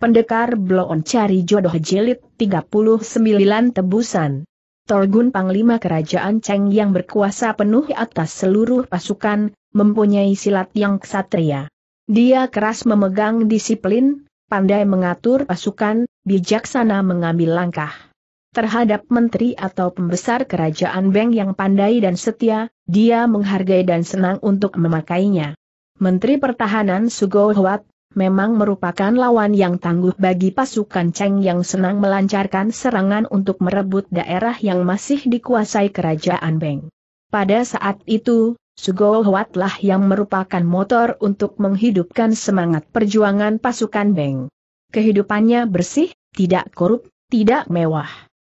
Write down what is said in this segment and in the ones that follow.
Pendekar Bloon Cari Jodoh Jelit 39 Tebusan Torgun Panglima Kerajaan Cheng yang berkuasa penuh atas seluruh pasukan, mempunyai silat yang ksatria. Dia keras memegang disiplin, pandai mengatur pasukan, bijaksana mengambil langkah. Terhadap menteri atau pembesar kerajaan Beng yang pandai dan setia, dia menghargai dan senang untuk memakainya. Menteri Pertahanan Sugohwat memang merupakan lawan yang tangguh bagi pasukan Cheng yang senang melancarkan serangan untuk merebut daerah yang masih dikuasai kerajaan Beng. Pada saat itu, Sugohwatlah yang merupakan motor untuk menghidupkan semangat perjuangan pasukan Beng. Kehidupannya bersih, tidak korup, tidak mewah.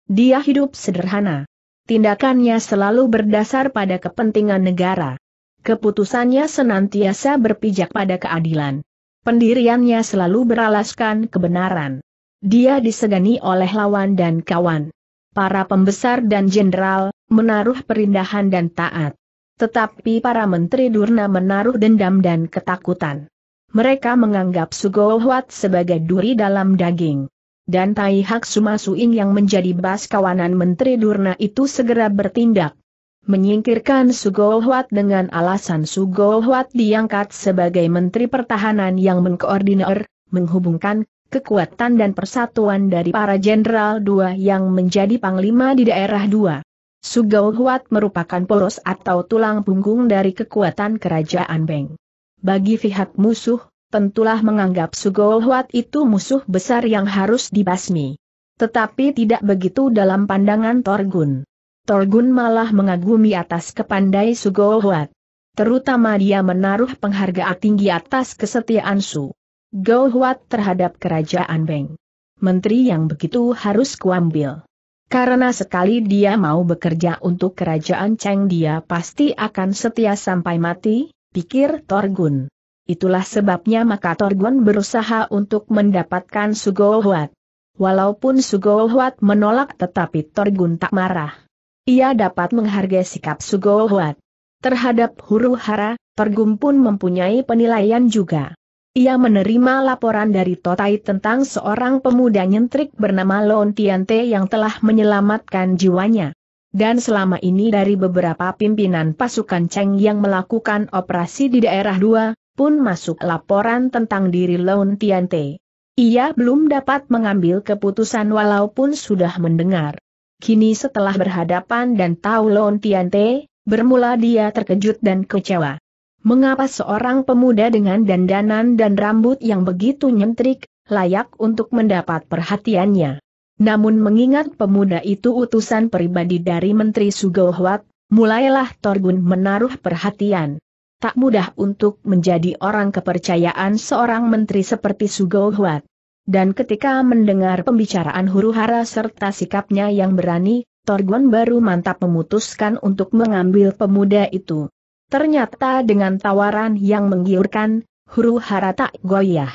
Dia hidup sederhana. Tindakannya selalu berdasar pada kepentingan negara. Keputusannya senantiasa berpijak pada keadilan. Pendiriannya selalu beralaskan kebenaran. Dia disegani oleh lawan dan kawan. Para pembesar dan jenderal, menaruh perindahan dan taat. Tetapi para menteri durna menaruh dendam dan ketakutan. Mereka menganggap Sugohwat sebagai duri dalam daging. Dan Tai Hak Sumasuing yang menjadi bas kawanan menteri durna itu segera bertindak menyingkirkan Sugohwat dengan alasan Sugohwat diangkat sebagai Menteri Pertahanan yang mengkoordinir, menghubungkan kekuatan dan persatuan dari para jenderal dua yang menjadi panglima di daerah dua. Sugohwat merupakan poros atau tulang punggung dari kekuatan kerajaan Beng. Bagi pihak musuh, tentulah menganggap Sugohwat itu musuh besar yang harus dibasmi. Tetapi tidak begitu dalam pandangan Torgun. Torgun malah mengagumi atas kepandai Sugohuat, Terutama dia menaruh penghargaan tinggi atas kesetiaan Su Gohuat terhadap kerajaan Beng. Menteri yang begitu harus kuambil. Karena sekali dia mau bekerja untuk kerajaan Cheng dia pasti akan setia sampai mati, pikir Torgun. Itulah sebabnya maka Torgun berusaha untuk mendapatkan Sugohuat. Walaupun Sugohuat menolak tetapi Torgun tak marah. Ia dapat menghargai sikap sugohuat Terhadap huru hara, Pergum pun mempunyai penilaian juga. Ia menerima laporan dari Totai tentang seorang pemuda nyentrik bernama Lon Tiante yang telah menyelamatkan jiwanya. Dan selama ini dari beberapa pimpinan pasukan Cheng yang melakukan operasi di daerah dua, pun masuk laporan tentang diri Lon Tiante. Ia belum dapat mengambil keputusan walaupun sudah mendengar. Kini setelah berhadapan dan tahu Lon Tiante, bermula dia terkejut dan kecewa. Mengapa seorang pemuda dengan dandanan dan rambut yang begitu nyentrik, layak untuk mendapat perhatiannya? Namun mengingat pemuda itu utusan pribadi dari Menteri Sugohwat, mulailah Torgun menaruh perhatian. Tak mudah untuk menjadi orang kepercayaan seorang menteri seperti Sugohwat dan ketika mendengar pembicaraan huru-hara serta sikapnya yang berani, Torgon baru mantap memutuskan untuk mengambil pemuda itu. Ternyata dengan tawaran yang menggiurkan, huru-hara tak goyah.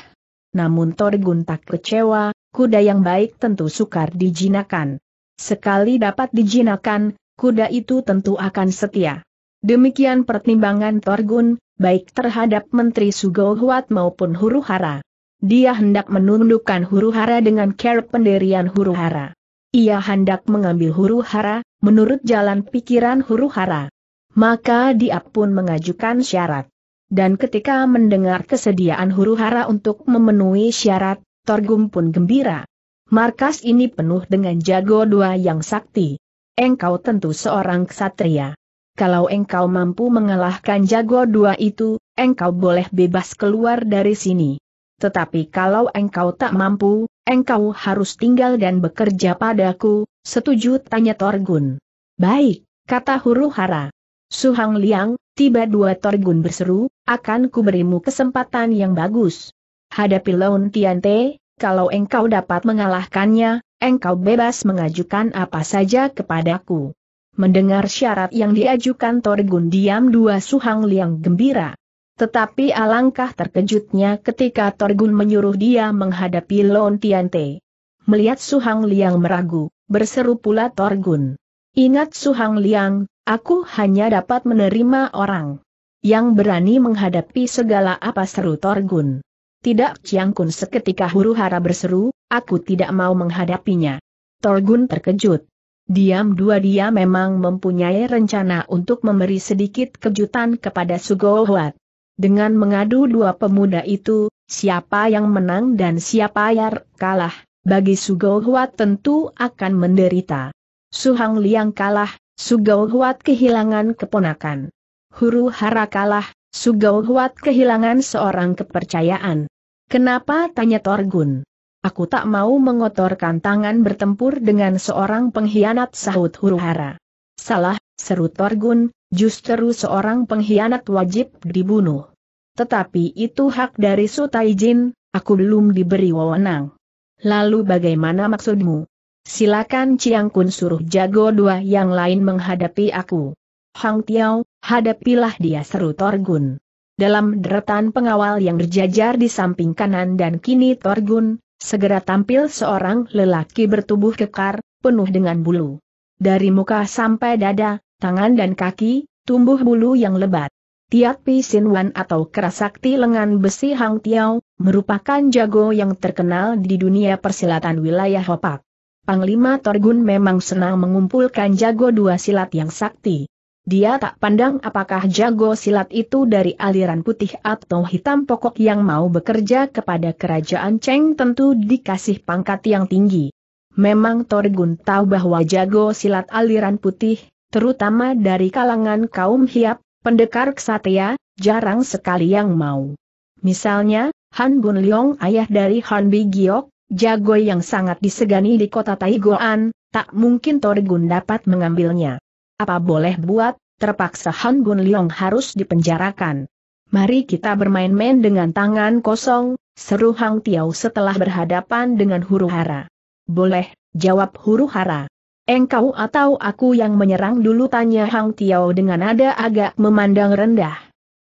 Namun Torgun tak kecewa, kuda yang baik tentu sukar dijinakan. Sekali dapat dijinakan, kuda itu tentu akan setia. Demikian pertimbangan Torgun, baik terhadap Menteri Sugohuat maupun huru-hara dia hendak menundukkan huru hara dengan cara penderian huru hara. Ia hendak mengambil huru hara, menurut jalan pikiran huru hara. Maka dia pun mengajukan syarat. Dan ketika mendengar kesediaan huru hara untuk memenuhi syarat, Torgum pun gembira. Markas ini penuh dengan jago dua yang sakti. Engkau tentu seorang ksatria. Kalau engkau mampu mengalahkan jago dua itu, engkau boleh bebas keluar dari sini tetapi kalau engkau tak mampu, engkau harus tinggal dan bekerja padaku, setuju tanya Torgun. Baik, kata huru hara. Suhang Liang, tiba dua Torgun berseru, akan kuberimu kesempatan yang bagus. Hadapi Laun Tiante, kalau engkau dapat mengalahkannya, engkau bebas mengajukan apa saja kepadaku. Mendengar syarat yang diajukan Torgun diam dua Suhang Liang gembira. Tetapi alangkah terkejutnya ketika Torgun menyuruh dia menghadapi Lon Tiante. Melihat Hang Liang meragu, berseru pula Torgun. Ingat Su Hang Liang, aku hanya dapat menerima orang yang berani menghadapi segala apa seru Torgun. Tidak Chiang Kun seketika huru hara berseru, aku tidak mau menghadapinya. Torgun terkejut. Diam dua dia memang mempunyai rencana untuk memberi sedikit kejutan kepada Sugohuat. Dengan mengadu dua pemuda itu, siapa yang menang dan siapa yang kalah, bagi Sugohuat tentu akan menderita. Suhang Liang kalah, Sugohuat kehilangan keponakan. Huru Hara kalah, Sugohuat kehilangan seorang kepercayaan. Kenapa tanya Torgun? Aku tak mau mengotorkan tangan bertempur dengan seorang pengkhianat sahut Huru Hara. Salah, seru Torgun, Justru seorang pengkhianat wajib dibunuh. Tetapi itu hak dari Sutaijin, aku belum diberi wewenang. Lalu bagaimana maksudmu? Silakan Chiang Kun suruh jago dua yang lain menghadapi aku. Hang Tiao, hadapilah dia seru Torgun. Dalam deretan pengawal yang berjajar di samping kanan dan kini Torgun, segera tampil seorang lelaki bertubuh kekar, penuh dengan bulu. Dari muka sampai dada, tangan dan kaki, tumbuh bulu yang lebat. Tiat Pi Sin Wan atau kerasakti lengan besi Hang Tiao, merupakan jago yang terkenal di dunia persilatan wilayah Hopak. Panglima Torgun memang senang mengumpulkan jago dua silat yang sakti. Dia tak pandang apakah jago silat itu dari aliran putih atau hitam pokok yang mau bekerja kepada kerajaan Cheng tentu dikasih pangkat yang tinggi. Memang Torgun tahu bahwa jago silat aliran putih, terutama dari kalangan kaum hiap, pendekar ksatria, jarang sekali yang mau. Misalnya, Han Bun Leong ayah dari Han Bi Giok, jago yang sangat disegani di kota Taigoan, tak mungkin Torgun dapat mengambilnya. Apa boleh buat, terpaksa Han Bun Leong harus dipenjarakan. Mari kita bermain-main dengan tangan kosong, seru Hang Tiao setelah berhadapan dengan huru hara. Boleh, jawab huru hara. Engkau atau aku yang menyerang dulu tanya Hang Tiao dengan nada agak memandang rendah.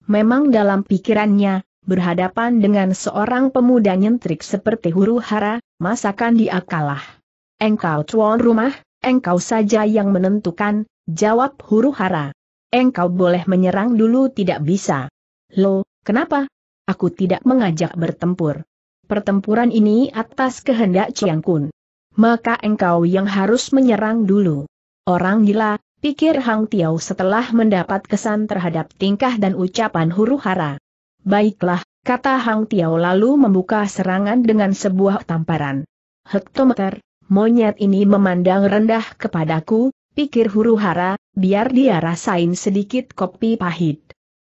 Memang dalam pikirannya, berhadapan dengan seorang pemuda nyentrik seperti huru hara, masakan dia kalah. Engkau tuan rumah, engkau saja yang menentukan, jawab huru hara. Engkau boleh menyerang dulu tidak bisa. Lo, kenapa? Aku tidak mengajak bertempur. Pertempuran ini atas kehendak Chiang Kun maka engkau yang harus menyerang dulu. Orang gila, pikir Hang Tiao setelah mendapat kesan terhadap tingkah dan ucapan huru hara. Baiklah, kata Hang Tiao lalu membuka serangan dengan sebuah tamparan. Hektometer, monyet ini memandang rendah kepadaku, pikir huru hara, biar dia rasain sedikit kopi pahit.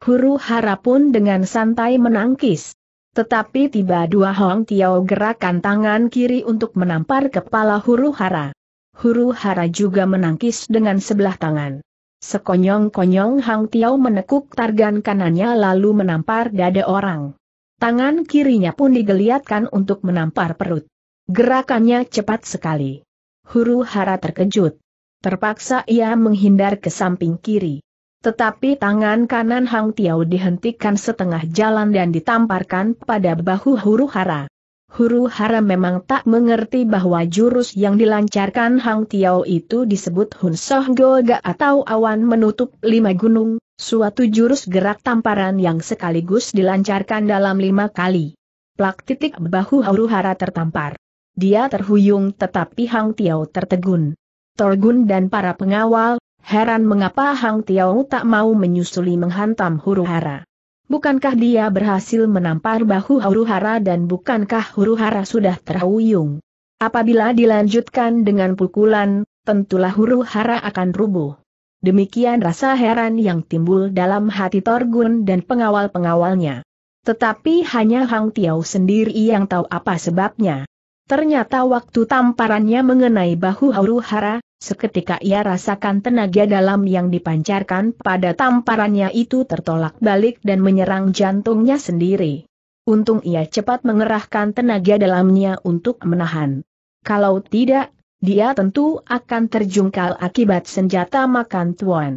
Huru hara pun dengan santai menangkis. Tetapi tiba dua Hong Tiao gerakan tangan kiri untuk menampar kepala huru hara. Huru hara juga menangkis dengan sebelah tangan. Sekonyong-konyong Hang Tiao menekuk targan kanannya lalu menampar dada orang. Tangan kirinya pun digeliatkan untuk menampar perut. Gerakannya cepat sekali. Huru hara terkejut. Terpaksa ia menghindar ke samping kiri. Tetapi tangan kanan Hang Tiao dihentikan setengah jalan dan ditamparkan pada bahu huru hara. Huru hara memang tak mengerti bahwa jurus yang dilancarkan Hang Tiao itu disebut Hun Soh Goga atau awan menutup lima gunung, suatu jurus gerak tamparan yang sekaligus dilancarkan dalam lima kali. Plak titik bahu huru hara tertampar. Dia terhuyung tetapi Hang Tiao tertegun. Torgun dan para pengawal, Heran mengapa Hang Tiao tak mau menyusuli menghantam huru hara. Bukankah dia berhasil menampar bahu huru hara dan bukankah huru hara sudah terhuyung? Apabila dilanjutkan dengan pukulan, tentulah huru hara akan rubuh. Demikian rasa heran yang timbul dalam hati Torgun dan pengawal-pengawalnya. Tetapi hanya Hang Tiao sendiri yang tahu apa sebabnya. Ternyata waktu tamparannya mengenai bahu huru hara, Seketika ia rasakan tenaga dalam yang dipancarkan pada tamparannya itu tertolak balik dan menyerang jantungnya sendiri. Untung ia cepat mengerahkan tenaga dalamnya untuk menahan. Kalau tidak, dia tentu akan terjungkal akibat senjata makan tuan.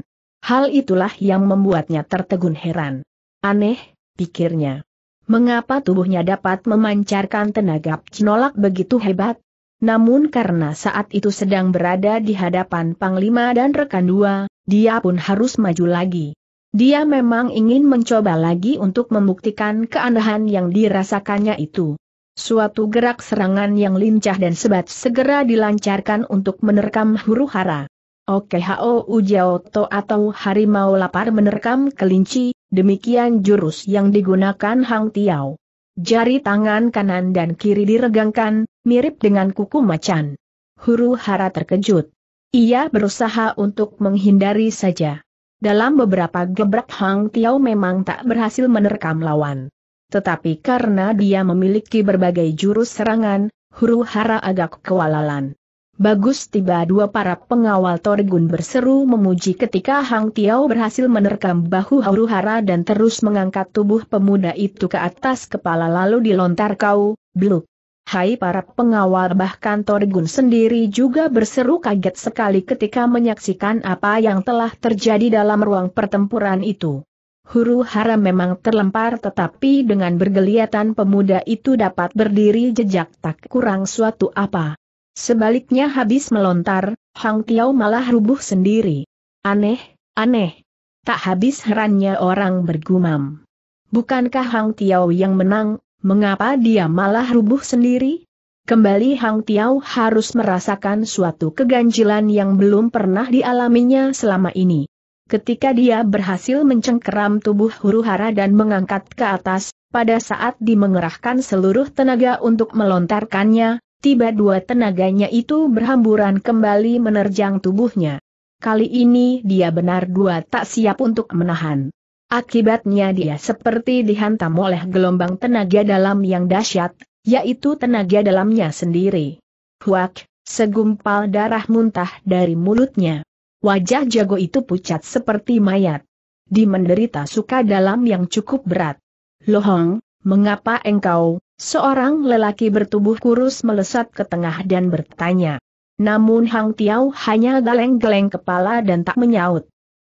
Hal itulah yang membuatnya tertegun heran. Aneh, pikirnya. Mengapa tubuhnya dapat memancarkan tenaga penolak begitu hebat? Namun karena saat itu sedang berada di hadapan Panglima dan rekan dua, dia pun harus maju lagi. Dia memang ingin mencoba lagi untuk membuktikan keanehan yang dirasakannya itu. Suatu gerak serangan yang lincah dan sebat segera dilancarkan untuk menerkam huru hara. Oke Hao Ujiaoto atau harimau lapar menerkam kelinci, demikian jurus yang digunakan Hang Tiao. Jari tangan kanan dan kiri diregangkan, mirip dengan kuku macan. Huru hara terkejut. Ia berusaha untuk menghindari saja. Dalam beberapa gebrak Hang Tiao memang tak berhasil menerkam lawan. Tetapi karena dia memiliki berbagai jurus serangan, huru hara agak kewalalan. Bagus tiba dua para pengawal Torgun berseru memuji ketika Hang Tiao berhasil menerkam bahu huru hara dan terus mengangkat tubuh pemuda itu ke atas kepala lalu dilontar kau, bluk. Hai para pengawal bahkan Torgun sendiri juga berseru kaget sekali ketika menyaksikan apa yang telah terjadi dalam ruang pertempuran itu. Huru hara memang terlempar tetapi dengan bergeliatan pemuda itu dapat berdiri jejak tak kurang suatu apa. Sebaliknya habis melontar, Hang Tiao malah rubuh sendiri. Aneh, aneh. Tak habis herannya orang bergumam. Bukankah Hang Tiao yang menang, mengapa dia malah rubuh sendiri? Kembali Hang Tiao harus merasakan suatu keganjilan yang belum pernah dialaminya selama ini. Ketika dia berhasil mencengkeram tubuh huru hara dan mengangkat ke atas, pada saat dimengerahkan seluruh tenaga untuk melontarkannya, tiba dua tenaganya itu berhamburan kembali menerjang tubuhnya. Kali ini dia benar dua tak siap untuk menahan. Akibatnya dia seperti dihantam oleh gelombang tenaga dalam yang dahsyat, yaitu tenaga dalamnya sendiri. Huak, segumpal darah muntah dari mulutnya. Wajah jago itu pucat seperti mayat. Di menderita suka dalam yang cukup berat. Lohong, mengapa engkau, seorang lelaki bertubuh kurus melesat ke tengah dan bertanya. Namun Hang Tiao hanya geleng-geleng kepala dan tak menyaut.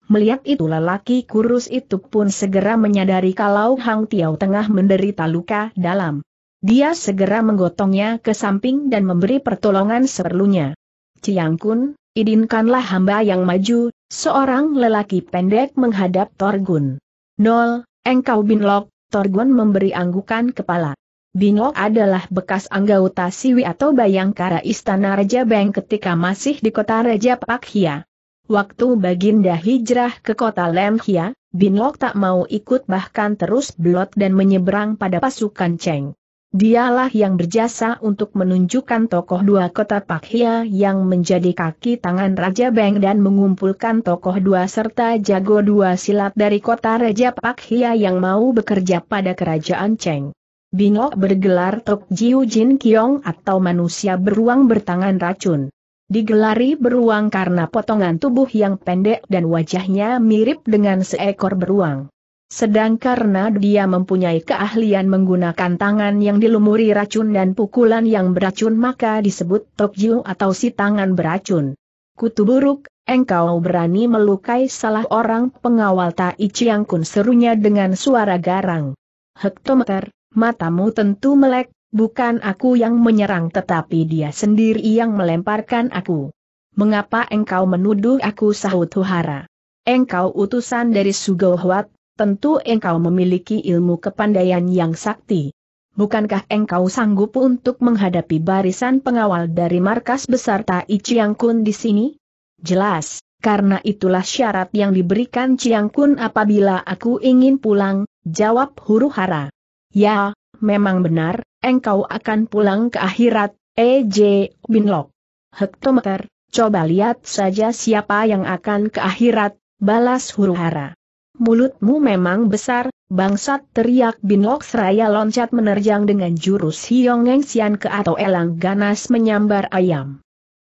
Melihat itu lelaki kurus itu pun segera menyadari kalau Hang Tiao tengah menderita luka dalam. Dia segera menggotongnya ke samping dan memberi pertolongan seperlunya. Ciang Kun, idinkanlah hamba yang maju, seorang lelaki pendek menghadap Torgun. Nol, engkau Binlok, Torgun memberi anggukan kepala. Binlok adalah bekas anggota Siwi atau Bayangkara Istana Raja Beng ketika masih di kota Raja Pakhia. Waktu Baginda hijrah ke kota Lemhia, Binlok tak mau ikut bahkan terus blot dan menyeberang pada pasukan Cheng. Dialah yang berjasa untuk menunjukkan tokoh dua kota Pakhia yang menjadi kaki tangan Raja Beng dan mengumpulkan tokoh dua serta jago dua silat dari kota Raja Pakhia yang mau bekerja pada kerajaan Cheng. Binok bergelar Tok Jiu Jin Kiong atau manusia beruang bertangan racun. Digelari beruang karena potongan tubuh yang pendek dan wajahnya mirip dengan seekor beruang. Sedang karena dia mempunyai keahlian menggunakan tangan yang dilumuri racun dan pukulan yang beracun maka disebut tokju atau si tangan beracun. Kutu buruk, engkau berani melukai salah orang pengawal Tai Chiang Kun serunya dengan suara garang. Hektometer, matamu tentu melek, Bukan aku yang menyerang tetapi dia sendiri yang melemparkan aku. Mengapa engkau menuduh aku sahut Huhara? Engkau utusan dari Sugohwat, tentu engkau memiliki ilmu kepandaian yang sakti. Bukankah engkau sanggup untuk menghadapi barisan pengawal dari markas besar Tai Chiang Kun di sini? Jelas, karena itulah syarat yang diberikan Chiang Kun apabila aku ingin pulang, jawab huru hara. Ya, memang benar, engkau akan pulang ke akhirat, E.J. Binlok. Hektometer, coba lihat saja siapa yang akan ke akhirat, balas huru-hara. Mulutmu memang besar, bangsat teriak Binlok seraya loncat menerjang dengan jurus Hiong Sian ke atau elang ganas menyambar ayam.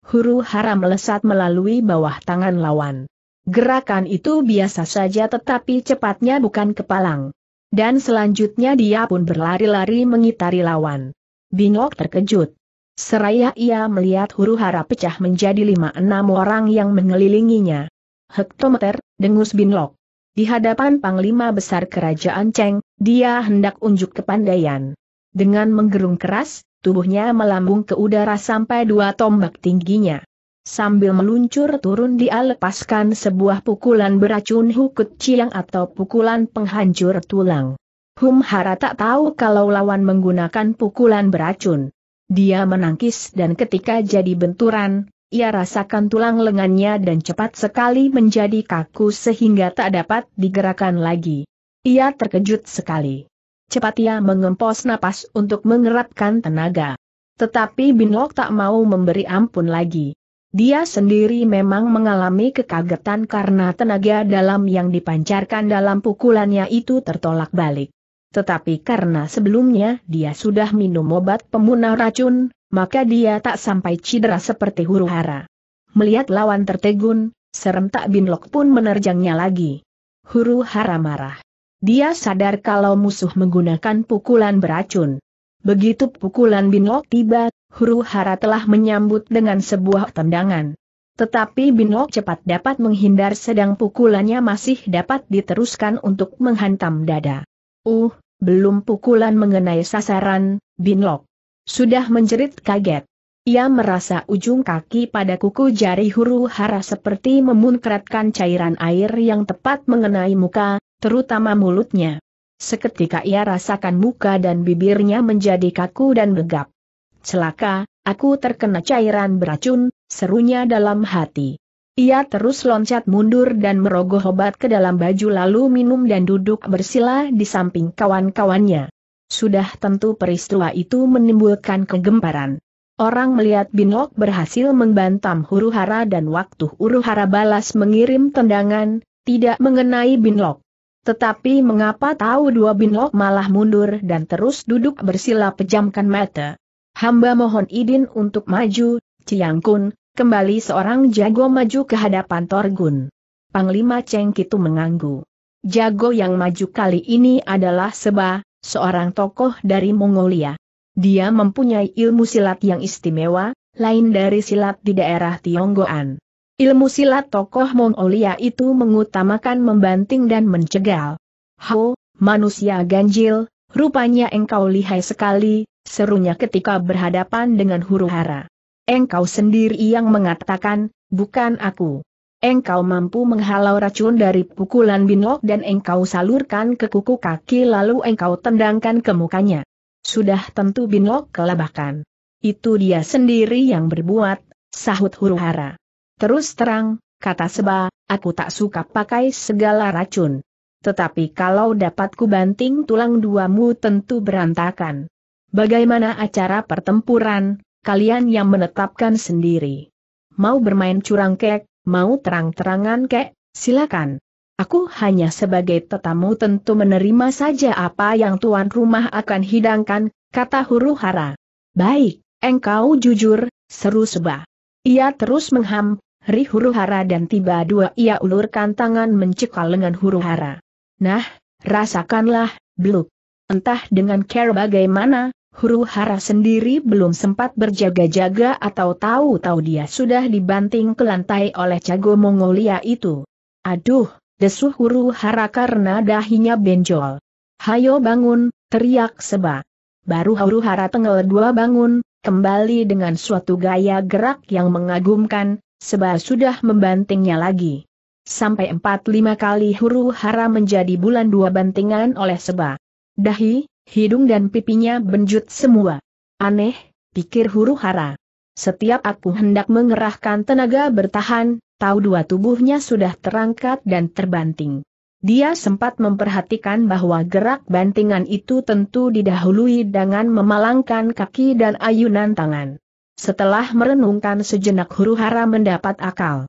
Huru hara melesat melalui bawah tangan lawan. Gerakan itu biasa saja tetapi cepatnya bukan kepalang. Dan selanjutnya dia pun berlari-lari mengitari lawan. Binglok terkejut. Seraya ia melihat huru-hara pecah menjadi lima enam orang yang mengelilinginya. Hektometer, dengus Binlok. Di hadapan Panglima Besar Kerajaan Cheng, dia hendak unjuk kepandaian. Dengan menggerung keras, tubuhnya melambung ke udara sampai dua tombak tingginya. Sambil meluncur turun dia lepaskan sebuah pukulan beracun hukut ciang atau pukulan penghancur tulang. Hum Hara tak tahu kalau lawan menggunakan pukulan beracun. Dia menangkis dan ketika jadi benturan, ia rasakan tulang lengannya dan cepat sekali menjadi kaku sehingga tak dapat digerakkan lagi. Ia terkejut sekali. Cepat ia mengempos napas untuk mengerapkan tenaga. Tetapi Binlok tak mau memberi ampun lagi. Dia sendiri memang mengalami kekagetan karena tenaga dalam yang dipancarkan dalam pukulannya itu tertolak balik. Tetapi karena sebelumnya dia sudah minum obat pemunah racun, maka dia tak sampai cedera seperti huru hara. Melihat lawan tertegun, serentak Binlok pun menerjangnya lagi. Huru hara marah. Dia sadar kalau musuh menggunakan pukulan beracun. Begitu pukulan Binlok tiba, huru hara telah menyambut dengan sebuah tendangan. Tetapi Binlok cepat dapat menghindar sedang pukulannya masih dapat diteruskan untuk menghantam dada. Uh, belum pukulan mengenai sasaran, Binlok. Sudah menjerit kaget. Ia merasa ujung kaki pada kuku jari huru hara seperti memunkratkan cairan air yang tepat mengenai muka, terutama mulutnya. Seketika ia rasakan muka dan bibirnya menjadi kaku dan gegap. Celaka, aku terkena cairan beracun, serunya dalam hati. Ia terus loncat mundur dan merogoh obat ke dalam baju lalu minum dan duduk bersila di samping kawan-kawannya. Sudah tentu peristiwa itu menimbulkan kegemparan. Orang melihat Binlok berhasil membantam huru-hara dan waktu huru-hara balas mengirim tendangan, tidak mengenai Binlok. Tetapi mengapa tahu dua Binlok malah mundur dan terus duduk bersila pejamkan mata. Hamba mohon Idin untuk maju, Ciang Kun, kembali seorang jago maju ke hadapan Torgun. Panglima Cheng Kitu menganggu. Jago yang maju kali ini adalah Seba, seorang tokoh dari Mongolia. Dia mempunyai ilmu silat yang istimewa, lain dari silat di daerah Tionggoan. Ilmu silat tokoh Mongolia itu mengutamakan membanting dan mencegal. Ho, manusia ganjil, rupanya engkau lihai sekali, serunya ketika berhadapan dengan huru hara. Engkau sendiri yang mengatakan, bukan aku. Engkau mampu menghalau racun dari pukulan Binlok dan engkau salurkan ke kuku kaki lalu engkau tendangkan ke mukanya. Sudah tentu Binlok kelabakan. Itu dia sendiri yang berbuat, sahut huru-hara. Terus terang, kata Seba, aku tak suka pakai segala racun. Tetapi kalau dapat kubanting tulang duamu tentu berantakan. Bagaimana acara pertempuran, kalian yang menetapkan sendiri. Mau bermain curang kek, mau terang-terangan kek, silakan. Aku hanya sebagai tetamu tentu menerima saja apa yang tuan rumah akan hidangkan, kata huru hara. Baik, engkau jujur, seru seba. Ia terus mengham, ri huru hara dan tiba dua ia ulurkan tangan mencekal lengan huru hara. Nah, rasakanlah, bluk. Entah dengan care bagaimana, huru hara sendiri belum sempat berjaga-jaga atau tahu-tahu dia sudah dibanting ke lantai oleh Cago Mongolia itu. Aduh, desuh huru hara karena dahinya benjol. Hayo bangun, teriak Seba. Baru huru hara tengel dua bangun, kembali dengan suatu gaya gerak yang mengagumkan, Seba sudah membantingnya lagi. Sampai empat lima kali huru hara menjadi bulan dua bantingan oleh Seba. Dahi, hidung dan pipinya benjut semua. Aneh, pikir huru hara. Setiap aku hendak mengerahkan tenaga bertahan, tahu dua tubuhnya sudah terangkat dan terbanting. Dia sempat memperhatikan bahwa gerak bantingan itu tentu didahului dengan memalangkan kaki dan ayunan tangan. Setelah merenungkan sejenak huru hara mendapat akal.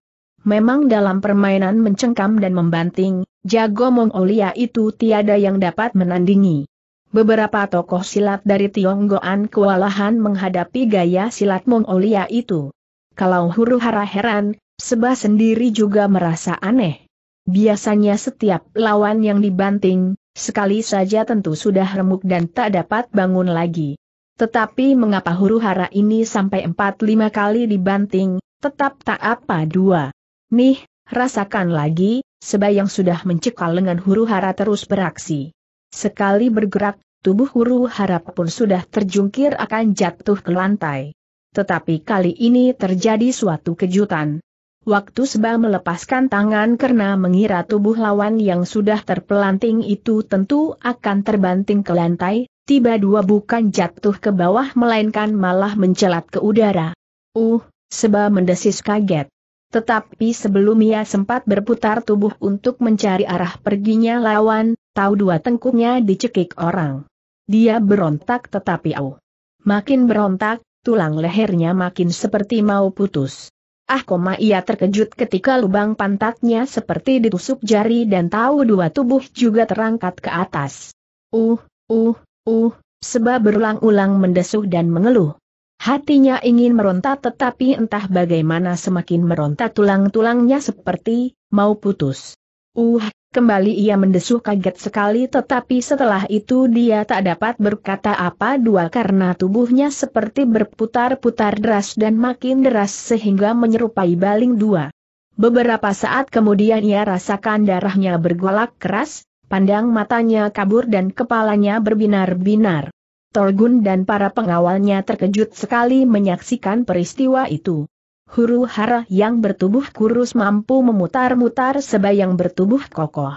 Memang dalam permainan mencengkam dan membanting, jago Mongolia itu tiada yang dapat menandingi. Beberapa tokoh silat dari Tionggoan kewalahan menghadapi gaya silat Mongolia itu. Kalau huru hara heran, Seba sendiri juga merasa aneh. Biasanya setiap lawan yang dibanting, sekali saja tentu sudah remuk dan tak dapat bangun lagi. Tetapi mengapa huru hara ini sampai 4-5 kali dibanting, tetap tak apa dua. Nih, rasakan lagi, seba yang sudah mencekal lengan huru hara terus beraksi. Sekali bergerak, tubuh huru harap pun sudah terjungkir akan jatuh ke lantai. Tetapi kali ini terjadi suatu kejutan. Waktu Seba melepaskan tangan karena mengira tubuh lawan yang sudah terpelanting itu tentu akan terbanting ke lantai, tiba dua bukan jatuh ke bawah melainkan malah mencelat ke udara. Uh, Seba mendesis kaget. Tetapi sebelum ia sempat berputar tubuh untuk mencari arah perginya lawan, tahu dua tengkuknya dicekik orang. Dia berontak tetapi au. Makin berontak, tulang lehernya makin seperti mau putus. Ah koma ia terkejut ketika lubang pantatnya seperti ditusuk jari dan tahu dua tubuh juga terangkat ke atas. Uh, uh, uh, sebab berulang-ulang mendesuh dan mengeluh. Hatinya ingin meronta tetapi entah bagaimana semakin meronta tulang-tulangnya seperti, mau putus. Uh, Kembali ia mendesuh kaget sekali tetapi setelah itu dia tak dapat berkata apa dua karena tubuhnya seperti berputar-putar deras dan makin deras sehingga menyerupai baling dua. Beberapa saat kemudian ia rasakan darahnya bergolak keras, pandang matanya kabur dan kepalanya berbinar-binar. Torgun dan para pengawalnya terkejut sekali menyaksikan peristiwa itu huru hara yang bertubuh kurus mampu memutar-mutar seba yang bertubuh kokoh.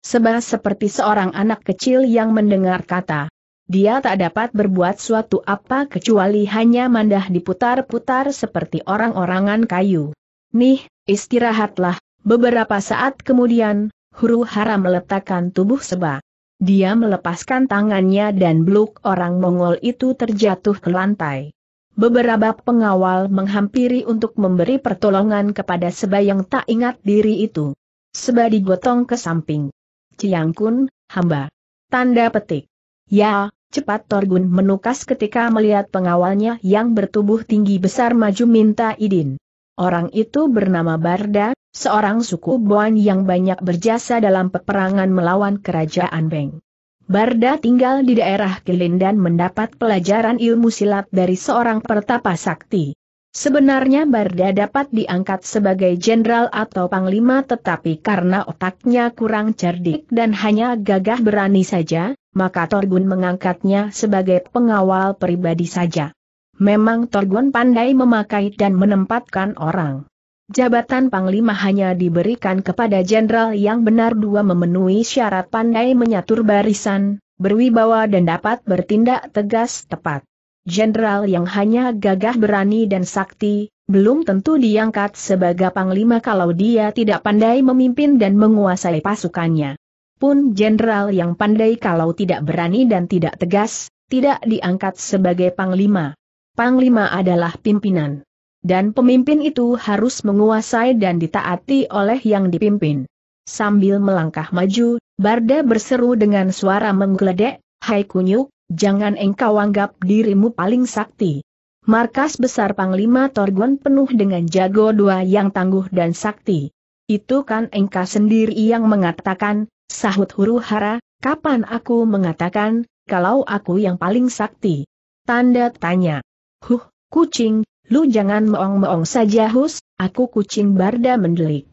Seba seperti seorang anak kecil yang mendengar kata. Dia tak dapat berbuat suatu apa kecuali hanya mandah diputar-putar seperti orang-orangan kayu. Nih, istirahatlah. Beberapa saat kemudian, huru hara meletakkan tubuh seba. Dia melepaskan tangannya dan bluk orang Mongol itu terjatuh ke lantai. Beberapa pengawal menghampiri untuk memberi pertolongan kepada Seba yang tak ingat diri itu. Seba digotong ke samping. Ciang Kun, hamba. Tanda petik. Ya, cepat Torgun menukas ketika melihat pengawalnya yang bertubuh tinggi besar maju minta idin. Orang itu bernama Barda, seorang suku Boan yang banyak berjasa dalam peperangan melawan kerajaan Beng. Barda tinggal di daerah Kilin dan mendapat pelajaran ilmu silat dari seorang pertapa sakti. Sebenarnya Barda dapat diangkat sebagai jenderal atau panglima tetapi karena otaknya kurang cerdik dan hanya gagah berani saja, maka Torgun mengangkatnya sebagai pengawal pribadi saja. Memang Torgun pandai memakai dan menempatkan orang. Jabatan Panglima hanya diberikan kepada jenderal yang benar dua memenuhi syarat pandai menyatur barisan, berwibawa dan dapat bertindak tegas tepat. Jenderal yang hanya gagah berani dan sakti, belum tentu diangkat sebagai panglima kalau dia tidak pandai memimpin dan menguasai pasukannya. Pun jenderal yang pandai kalau tidak berani dan tidak tegas, tidak diangkat sebagai panglima. Panglima adalah pimpinan. Dan pemimpin itu harus menguasai dan ditaati oleh yang dipimpin. Sambil melangkah maju, Barda berseru dengan suara menggeledek, Hai kunyuk, jangan engkau anggap dirimu paling sakti. Markas besar Panglima Torgon penuh dengan jago dua yang tangguh dan sakti. Itu kan engkau sendiri yang mengatakan, sahut huru hara, kapan aku mengatakan, kalau aku yang paling sakti? Tanda tanya. Huh, kucing, Lu jangan meong-meong saja Hus, aku kucing barda mendelik.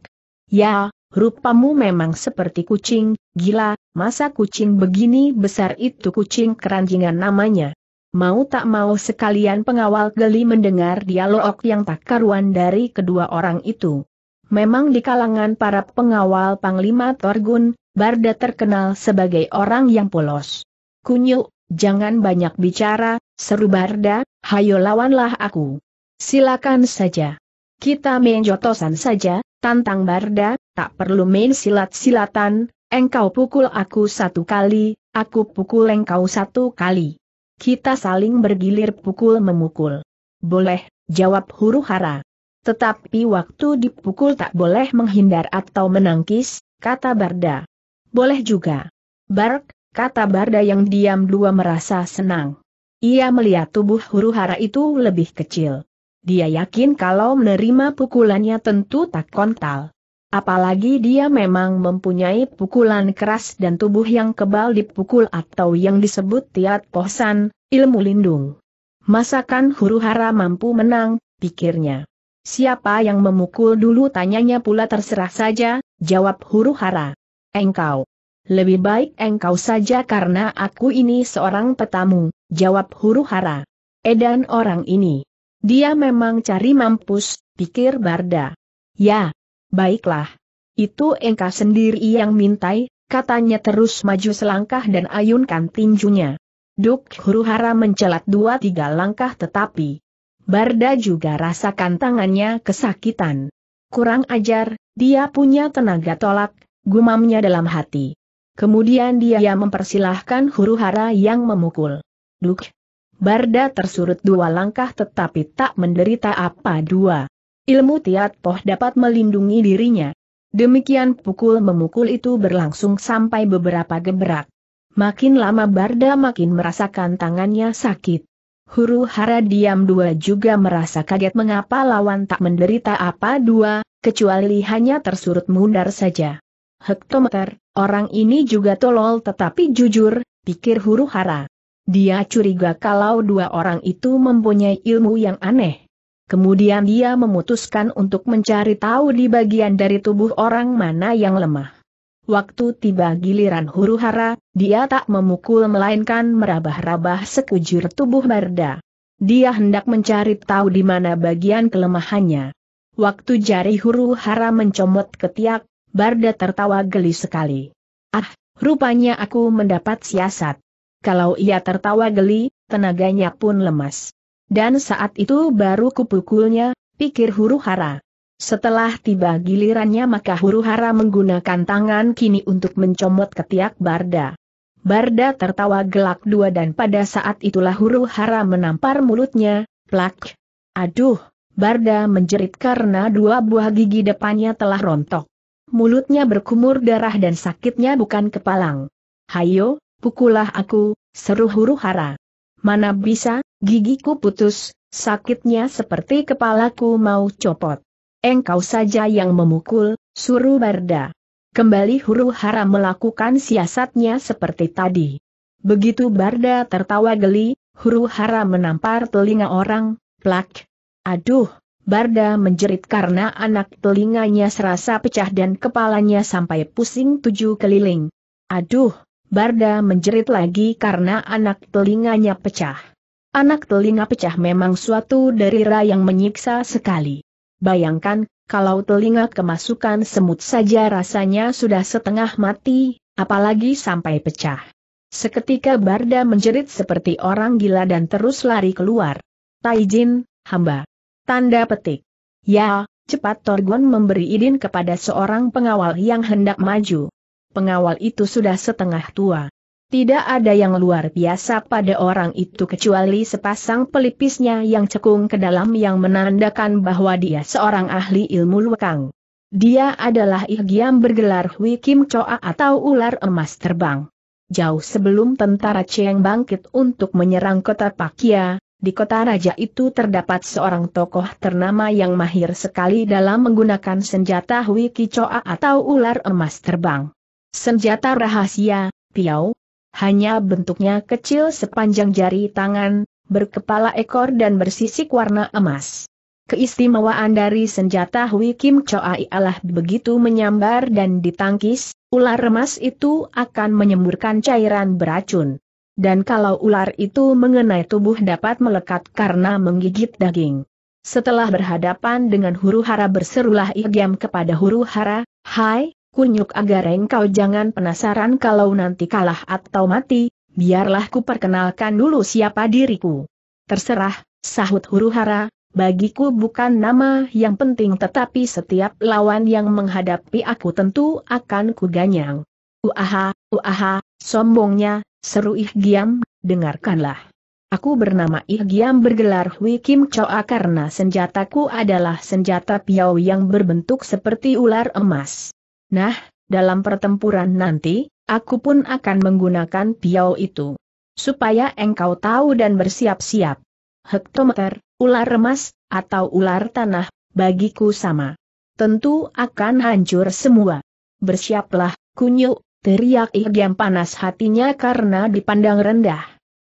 Ya, rupamu memang seperti kucing, gila, masa kucing begini besar itu kucing keranjingan namanya. Mau tak mau sekalian pengawal geli mendengar dialog yang tak karuan dari kedua orang itu. Memang di kalangan para pengawal Panglima Torgun, Barda terkenal sebagai orang yang polos. Kunyuk, jangan banyak bicara, seru Barda, hayo lawanlah aku. Silakan saja. Kita main jotosan saja, tantang Barda, tak perlu main silat-silatan, engkau pukul aku satu kali, aku pukul engkau satu kali. Kita saling bergilir pukul-memukul. Boleh, jawab huru hara. Tetapi waktu dipukul tak boleh menghindar atau menangkis, kata Barda. Boleh juga. Bark, kata Barda yang diam dua merasa senang. Ia melihat tubuh huru hara itu lebih kecil. Dia yakin kalau menerima pukulannya tentu tak kontal. Apalagi dia memang mempunyai pukulan keras dan tubuh yang kebal dipukul atau yang disebut tiat pohsan, ilmu lindung. Masakan huru hara mampu menang, pikirnya. Siapa yang memukul dulu tanyanya pula terserah saja, jawab huru hara. Engkau. Lebih baik engkau saja karena aku ini seorang petamu, jawab huru hara. Edan orang ini. Dia memang cari mampus, pikir Barda. Ya, baiklah. Itu engkau sendiri yang mintai, katanya terus maju selangkah dan ayunkan tinjunya. Duk Huruhara mencelat dua tiga langkah tetapi Barda juga rasakan tangannya kesakitan. Kurang ajar, dia punya tenaga tolak, gumamnya dalam hati. Kemudian dia mempersilahkan Huruhara yang memukul. Duk, Barda tersurut dua langkah tetapi tak menderita apa dua. Ilmu Tiat Poh dapat melindungi dirinya. Demikian pukul memukul itu berlangsung sampai beberapa gebrak. Makin lama Barda makin merasakan tangannya sakit. Huru hara diam dua juga merasa kaget mengapa lawan tak menderita apa dua, kecuali hanya tersurut mundar saja. Hektometer, orang ini juga tolol tetapi jujur, pikir huru hara. Dia curiga kalau dua orang itu mempunyai ilmu yang aneh. Kemudian dia memutuskan untuk mencari tahu di bagian dari tubuh orang mana yang lemah. Waktu tiba giliran huru hara, dia tak memukul melainkan merabah-rabah sekujur tubuh Barda. Dia hendak mencari tahu di mana bagian kelemahannya. Waktu jari huru hara mencomot ketiak, Barda tertawa geli sekali. Ah, rupanya aku mendapat siasat. Kalau ia tertawa geli, tenaganya pun lemas. Dan saat itu baru kupukulnya, pikir huru hara. Setelah tiba gilirannya maka huru hara menggunakan tangan kini untuk mencomot ketiak Barda. Barda tertawa gelak dua dan pada saat itulah huru hara menampar mulutnya, plak. Aduh, Barda menjerit karena dua buah gigi depannya telah rontok. Mulutnya berkumur darah dan sakitnya bukan kepalang. Hayo, Pukullah aku, seru huru hara. Mana bisa, gigiku putus, sakitnya seperti kepalaku mau copot. Engkau saja yang memukul, suruh Barda. Kembali huru hara melakukan siasatnya seperti tadi. Begitu Barda tertawa geli, huru hara menampar telinga orang, plak. Aduh, Barda menjerit karena anak telinganya serasa pecah dan kepalanya sampai pusing tujuh keliling. Aduh, Barda menjerit lagi karena anak telinganya pecah. Anak telinga pecah memang suatu derira yang menyiksa sekali. Bayangkan, kalau telinga kemasukan semut saja rasanya sudah setengah mati, apalagi sampai pecah. Seketika Barda menjerit seperti orang gila dan terus lari keluar. Taijin, hamba. Tanda petik. Ya, cepat Torgon memberi izin kepada seorang pengawal yang hendak maju pengawal itu sudah setengah tua. Tidak ada yang luar biasa pada orang itu kecuali sepasang pelipisnya yang cekung ke dalam yang menandakan bahwa dia seorang ahli ilmu lukang. Dia adalah Ihgiam bergelar Hui Kim Choa atau ular emas terbang. Jauh sebelum tentara Cheng bangkit untuk menyerang kota Pakia, di kota raja itu terdapat seorang tokoh ternama yang mahir sekali dalam menggunakan senjata Hui Choa atau ular emas terbang. Senjata rahasia, piau, hanya bentuknya kecil sepanjang jari tangan, berkepala ekor dan bersisik warna emas. Keistimewaan dari senjata Hui Kim Choa ialah begitu menyambar dan ditangkis, ular emas itu akan menyemburkan cairan beracun. Dan kalau ular itu mengenai tubuh dapat melekat karena menggigit daging. Setelah berhadapan dengan huru hara berserulah Igyam kepada huru hara, Hai, kunyuk agar engkau jangan penasaran kalau nanti kalah atau mati, biarlah ku perkenalkan dulu siapa diriku. Terserah, sahut huru hara, bagiku bukan nama yang penting tetapi setiap lawan yang menghadapi aku tentu akan kuganyang. Uaha, uaha, sombongnya, seru ih giam, dengarkanlah. Aku bernama Ih Giam bergelar Hui Kim Choa karena senjataku adalah senjata piau yang berbentuk seperti ular emas. Nah, dalam pertempuran nanti, aku pun akan menggunakan piau itu. Supaya engkau tahu dan bersiap-siap. Hektometer, ular emas, atau ular tanah, bagiku sama. Tentu akan hancur semua. Bersiaplah, kunyuk, teriak ihgiam panas hatinya karena dipandang rendah.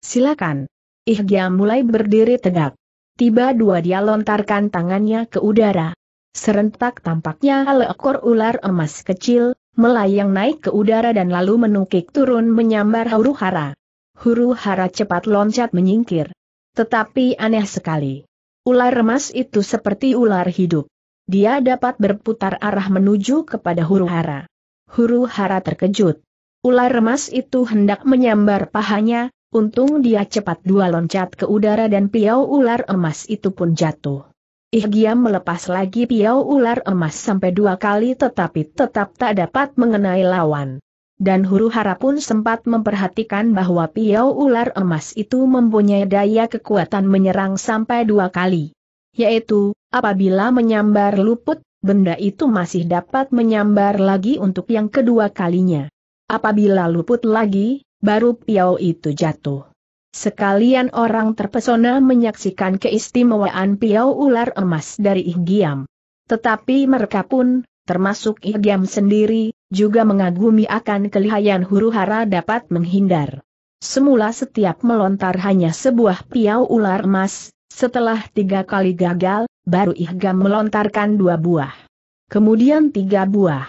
Silakan. ihgiam mulai berdiri tegak. Tiba dua dia lontarkan tangannya ke udara. Serentak tampaknya lekor ular emas kecil, melayang naik ke udara dan lalu menukik turun menyambar huru hara. Huru hara cepat loncat menyingkir. Tetapi aneh sekali. Ular emas itu seperti ular hidup. Dia dapat berputar arah menuju kepada huru hara. Huru hara terkejut. Ular emas itu hendak menyambar pahanya, untung dia cepat dua loncat ke udara dan piau ular emas itu pun jatuh. Ih Giam melepas lagi piau ular emas sampai dua kali tetapi tetap tak dapat mengenai lawan. Dan huru hara pun sempat memperhatikan bahwa piau ular emas itu mempunyai daya kekuatan menyerang sampai dua kali. Yaitu, apabila menyambar luput, benda itu masih dapat menyambar lagi untuk yang kedua kalinya. Apabila luput lagi, baru piau itu jatuh. Sekalian orang terpesona menyaksikan keistimewaan piau ular emas dari Ihgiam. Tetapi mereka pun, termasuk Ihgiam sendiri, juga mengagumi akan kelihayan huru-hara dapat menghindar. Semula setiap melontar hanya sebuah piau ular emas, setelah tiga kali gagal, baru Ihgiam melontarkan dua buah. Kemudian tiga buah.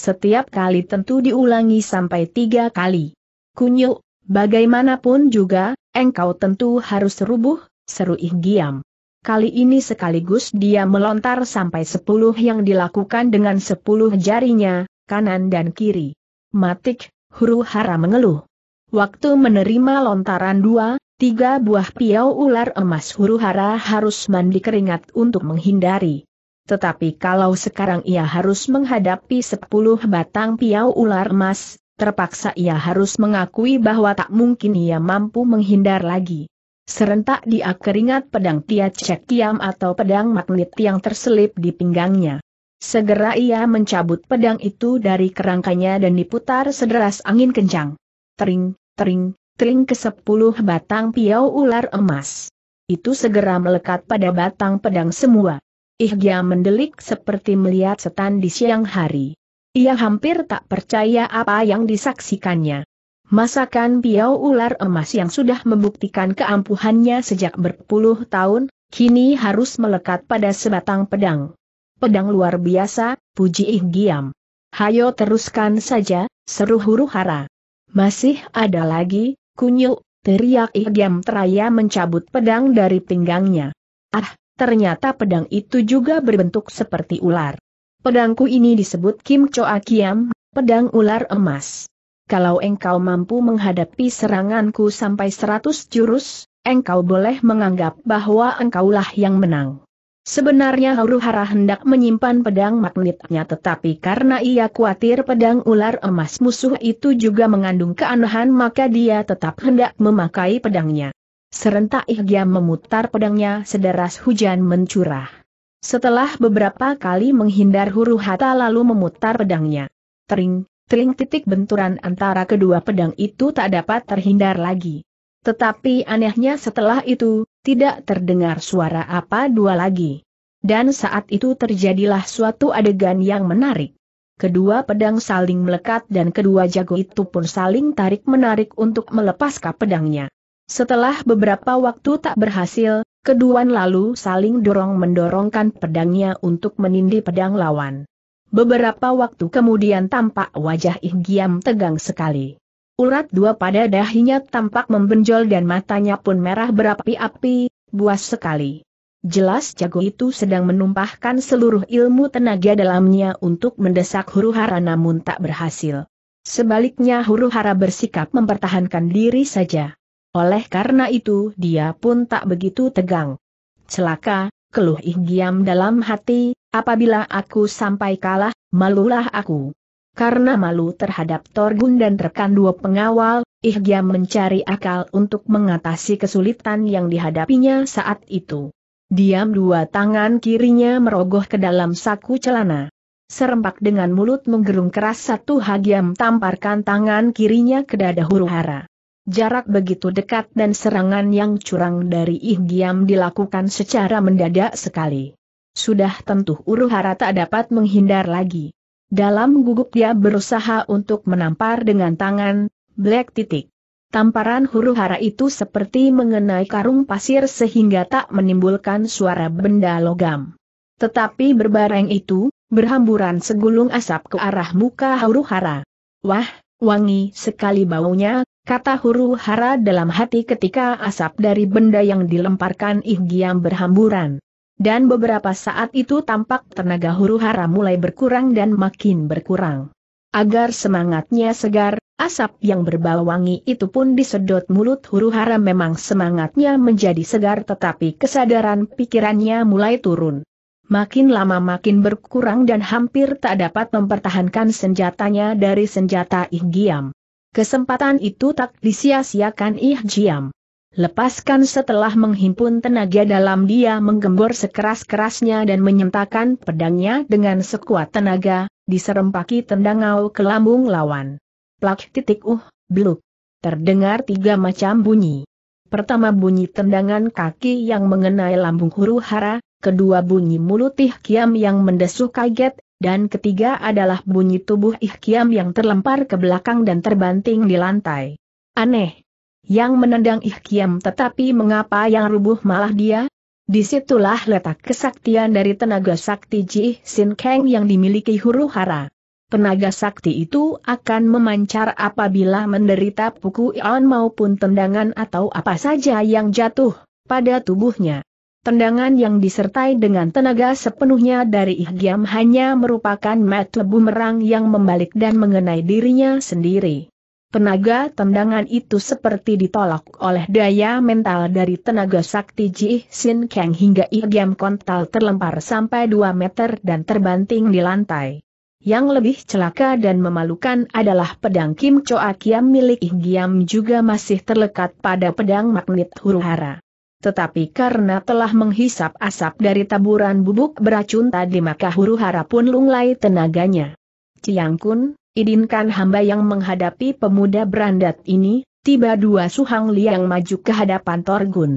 Setiap kali tentu diulangi sampai tiga kali. Kunyuk, Bagaimanapun juga, engkau tentu harus serubuh, seru Ih Giam. Kali ini sekaligus dia melontar sampai sepuluh yang dilakukan dengan sepuluh jarinya, kanan dan kiri. Matik, huru hara mengeluh. Waktu menerima lontaran dua, tiga buah piau ular emas huru hara harus mandi keringat untuk menghindari. Tetapi kalau sekarang ia harus menghadapi sepuluh batang piau ular emas, terpaksa ia harus mengakui bahwa tak mungkin ia mampu menghindar lagi. Serentak dia keringat pedang Tia Cek Tiam atau pedang magnet yang terselip di pinggangnya. Segera ia mencabut pedang itu dari kerangkanya dan diputar sederas angin kencang. Tering, tering, tering ke sepuluh batang piau ular emas. Itu segera melekat pada batang pedang semua. Ihgia mendelik seperti melihat setan di siang hari. Ia hampir tak percaya apa yang disaksikannya. Masakan piau ular emas yang sudah membuktikan keampuhannya sejak berpuluh tahun, kini harus melekat pada sebatang pedang. Pedang luar biasa, puji ih giam. Hayo teruskan saja, seru huru hara. Masih ada lagi, kunyuk, teriak ih giam teraya mencabut pedang dari pinggangnya. Ah, ternyata pedang itu juga berbentuk seperti ular. Pedangku ini disebut Kim Choa Kiam, pedang ular emas. Kalau engkau mampu menghadapi seranganku sampai seratus jurus, engkau boleh menganggap bahwa engkaulah yang menang. Sebenarnya Haruhara hendak menyimpan pedang magnetnya tetapi karena ia khawatir pedang ular emas musuh itu juga mengandung keanehan maka dia tetap hendak memakai pedangnya. Serentak Ihgyam memutar pedangnya sederas hujan mencurah. Setelah beberapa kali menghindar huru hata lalu memutar pedangnya. Tering, tering titik benturan antara kedua pedang itu tak dapat terhindar lagi. Tetapi anehnya setelah itu, tidak terdengar suara apa dua lagi. Dan saat itu terjadilah suatu adegan yang menarik. Kedua pedang saling melekat dan kedua jago itu pun saling tarik-menarik untuk melepaskan pedangnya. Setelah beberapa waktu tak berhasil, Keduan lalu saling dorong-mendorongkan pedangnya untuk menindih pedang lawan. Beberapa waktu kemudian tampak wajah Ihgiam tegang sekali. Urat dua pada dahinya tampak membenjol dan matanya pun merah berapi-api, buas sekali. Jelas jago itu sedang menumpahkan seluruh ilmu tenaga dalamnya untuk mendesak huru hara namun tak berhasil. Sebaliknya huru hara bersikap mempertahankan diri saja. Oleh karena itu dia pun tak begitu tegang. Celaka, keluh ih giam dalam hati, apabila aku sampai kalah, malulah aku. Karena malu terhadap Torgun dan rekan dua pengawal, Ihgiam mencari akal untuk mengatasi kesulitan yang dihadapinya saat itu. Diam dua tangan kirinya merogoh ke dalam saku celana. Serempak dengan mulut menggerung keras satu Hagiam tamparkan tangan kirinya ke dada huru hara. Jarak begitu dekat dan serangan yang curang dari Ih Giam dilakukan secara mendadak sekali. Sudah tentu Uruhara tak dapat menghindar lagi. Dalam gugup dia berusaha untuk menampar dengan tangan, black titik. Tamparan Uruhara itu seperti mengenai karung pasir sehingga tak menimbulkan suara benda logam. Tetapi berbareng itu, berhamburan segulung asap ke arah muka Uruhara. Wah, wangi sekali baunya, Kata huru hara dalam hati ketika asap dari benda yang dilemparkan Ihgiam berhamburan. Dan beberapa saat itu tampak tenaga huru hara mulai berkurang dan makin berkurang. Agar semangatnya segar, asap yang berbau wangi itu pun disedot mulut huru hara memang semangatnya menjadi segar tetapi kesadaran pikirannya mulai turun. Makin lama makin berkurang dan hampir tak dapat mempertahankan senjatanya dari senjata Ihgiam. Kesempatan itu tak disia-siakan Ih Jiam. Lepaskan setelah menghimpun tenaga dalam dia menggembor sekeras-kerasnya dan menyentakan pedangnya dengan sekuat tenaga, diserempaki tendangau ke lambung lawan. Plak titik uh, bluk. Terdengar tiga macam bunyi. Pertama bunyi tendangan kaki yang mengenai lambung huru hara, kedua bunyi mulut Ih kiam yang mendesuh kaget, dan ketiga adalah bunyi tubuh Ihkiam yang terlempar ke belakang dan terbanting di lantai. Aneh. Yang menendang Ihkiam tetapi mengapa yang rubuh malah dia? Disitulah letak kesaktian dari tenaga sakti Ji Sin Kang yang dimiliki huru hara. Tenaga sakti itu akan memancar apabila menderita pukul maupun tendangan atau apa saja yang jatuh pada tubuhnya. Tendangan yang disertai dengan tenaga sepenuhnya dari Ihgiam hanya merupakan metode bumerang yang membalik dan mengenai dirinya sendiri. Tenaga tendangan itu seperti ditolak oleh daya mental dari tenaga sakti Ji Sin Kang hingga Ihgiam kontal terlempar sampai 2 meter dan terbanting di lantai. Yang lebih celaka dan memalukan adalah pedang Kim Choa Kiam milik Ihgiam juga masih terlekat pada pedang magnet huru hara. Tetapi karena telah menghisap asap dari taburan bubuk beracun tadi maka huru hara pun lunglai tenaganya. Ciang Kun, idinkan hamba yang menghadapi pemuda berandat ini, tiba dua suhang liang maju ke hadapan Torgun.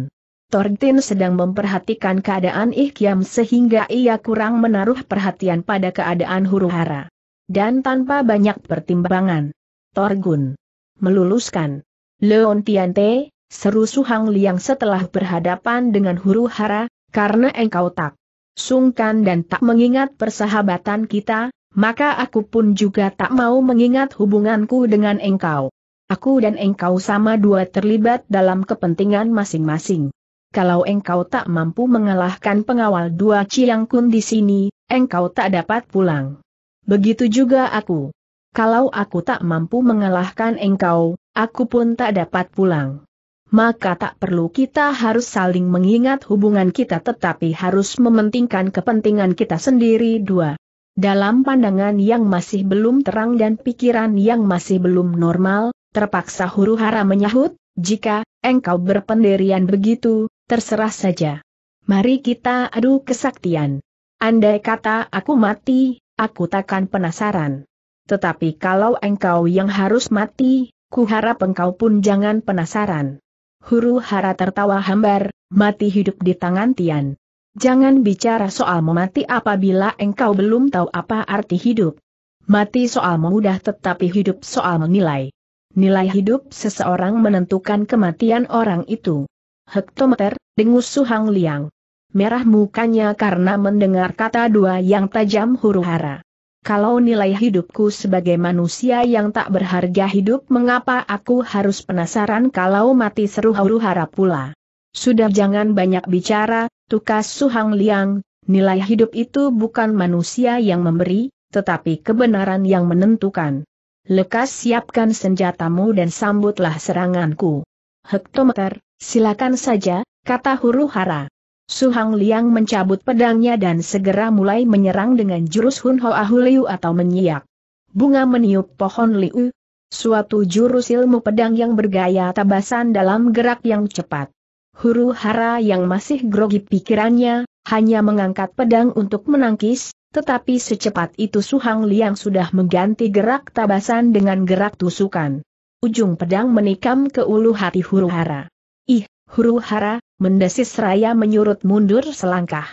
Tortin sedang memperhatikan keadaan Ihkiam sehingga ia kurang menaruh perhatian pada keadaan huru hara. Dan tanpa banyak pertimbangan. Torgun. Meluluskan. Leon Tiante, seru Su Hang Liang setelah berhadapan dengan huru hara, karena engkau tak sungkan dan tak mengingat persahabatan kita, maka aku pun juga tak mau mengingat hubunganku dengan engkau. Aku dan engkau sama dua terlibat dalam kepentingan masing-masing. Kalau engkau tak mampu mengalahkan pengawal dua Cilangkun di sini, engkau tak dapat pulang. Begitu juga aku. Kalau aku tak mampu mengalahkan engkau, aku pun tak dapat pulang maka tak perlu kita harus saling mengingat hubungan kita tetapi harus mementingkan kepentingan kita sendiri dua. Dalam pandangan yang masih belum terang dan pikiran yang masih belum normal, terpaksa huru hara menyahut, jika engkau berpendirian begitu, terserah saja. Mari kita adu kesaktian. Andai kata aku mati, aku takkan penasaran. Tetapi kalau engkau yang harus mati, ku harap engkau pun jangan penasaran huru hara tertawa hambar, mati hidup di tangan Tian. Jangan bicara soal memati apabila engkau belum tahu apa arti hidup. Mati soal memudah tetapi hidup soal menilai. Nilai hidup seseorang menentukan kematian orang itu. Hektometer, dengus Suhang Liang. Merah mukanya karena mendengar kata dua yang tajam huru hara kalau nilai hidupku sebagai manusia yang tak berharga hidup mengapa aku harus penasaran kalau mati seru huru hara pula. Sudah jangan banyak bicara, tukas Suhang Liang, nilai hidup itu bukan manusia yang memberi, tetapi kebenaran yang menentukan. Lekas siapkan senjatamu dan sambutlah seranganku. Hektometer, silakan saja, kata huru hara. Suhang Liang mencabut pedangnya dan segera mulai menyerang dengan jurus Hun Ho Hoa Huliu atau menyiak. Bunga meniup pohon liu, suatu jurus ilmu pedang yang bergaya tabasan dalam gerak yang cepat. Huru hara yang masih grogi pikirannya, hanya mengangkat pedang untuk menangkis, tetapi secepat itu Suhang Liang sudah mengganti gerak tabasan dengan gerak tusukan. Ujung pedang menikam ke ulu hati huru hara. Ih, Huru hara, mendesis raya menyurut mundur selangkah.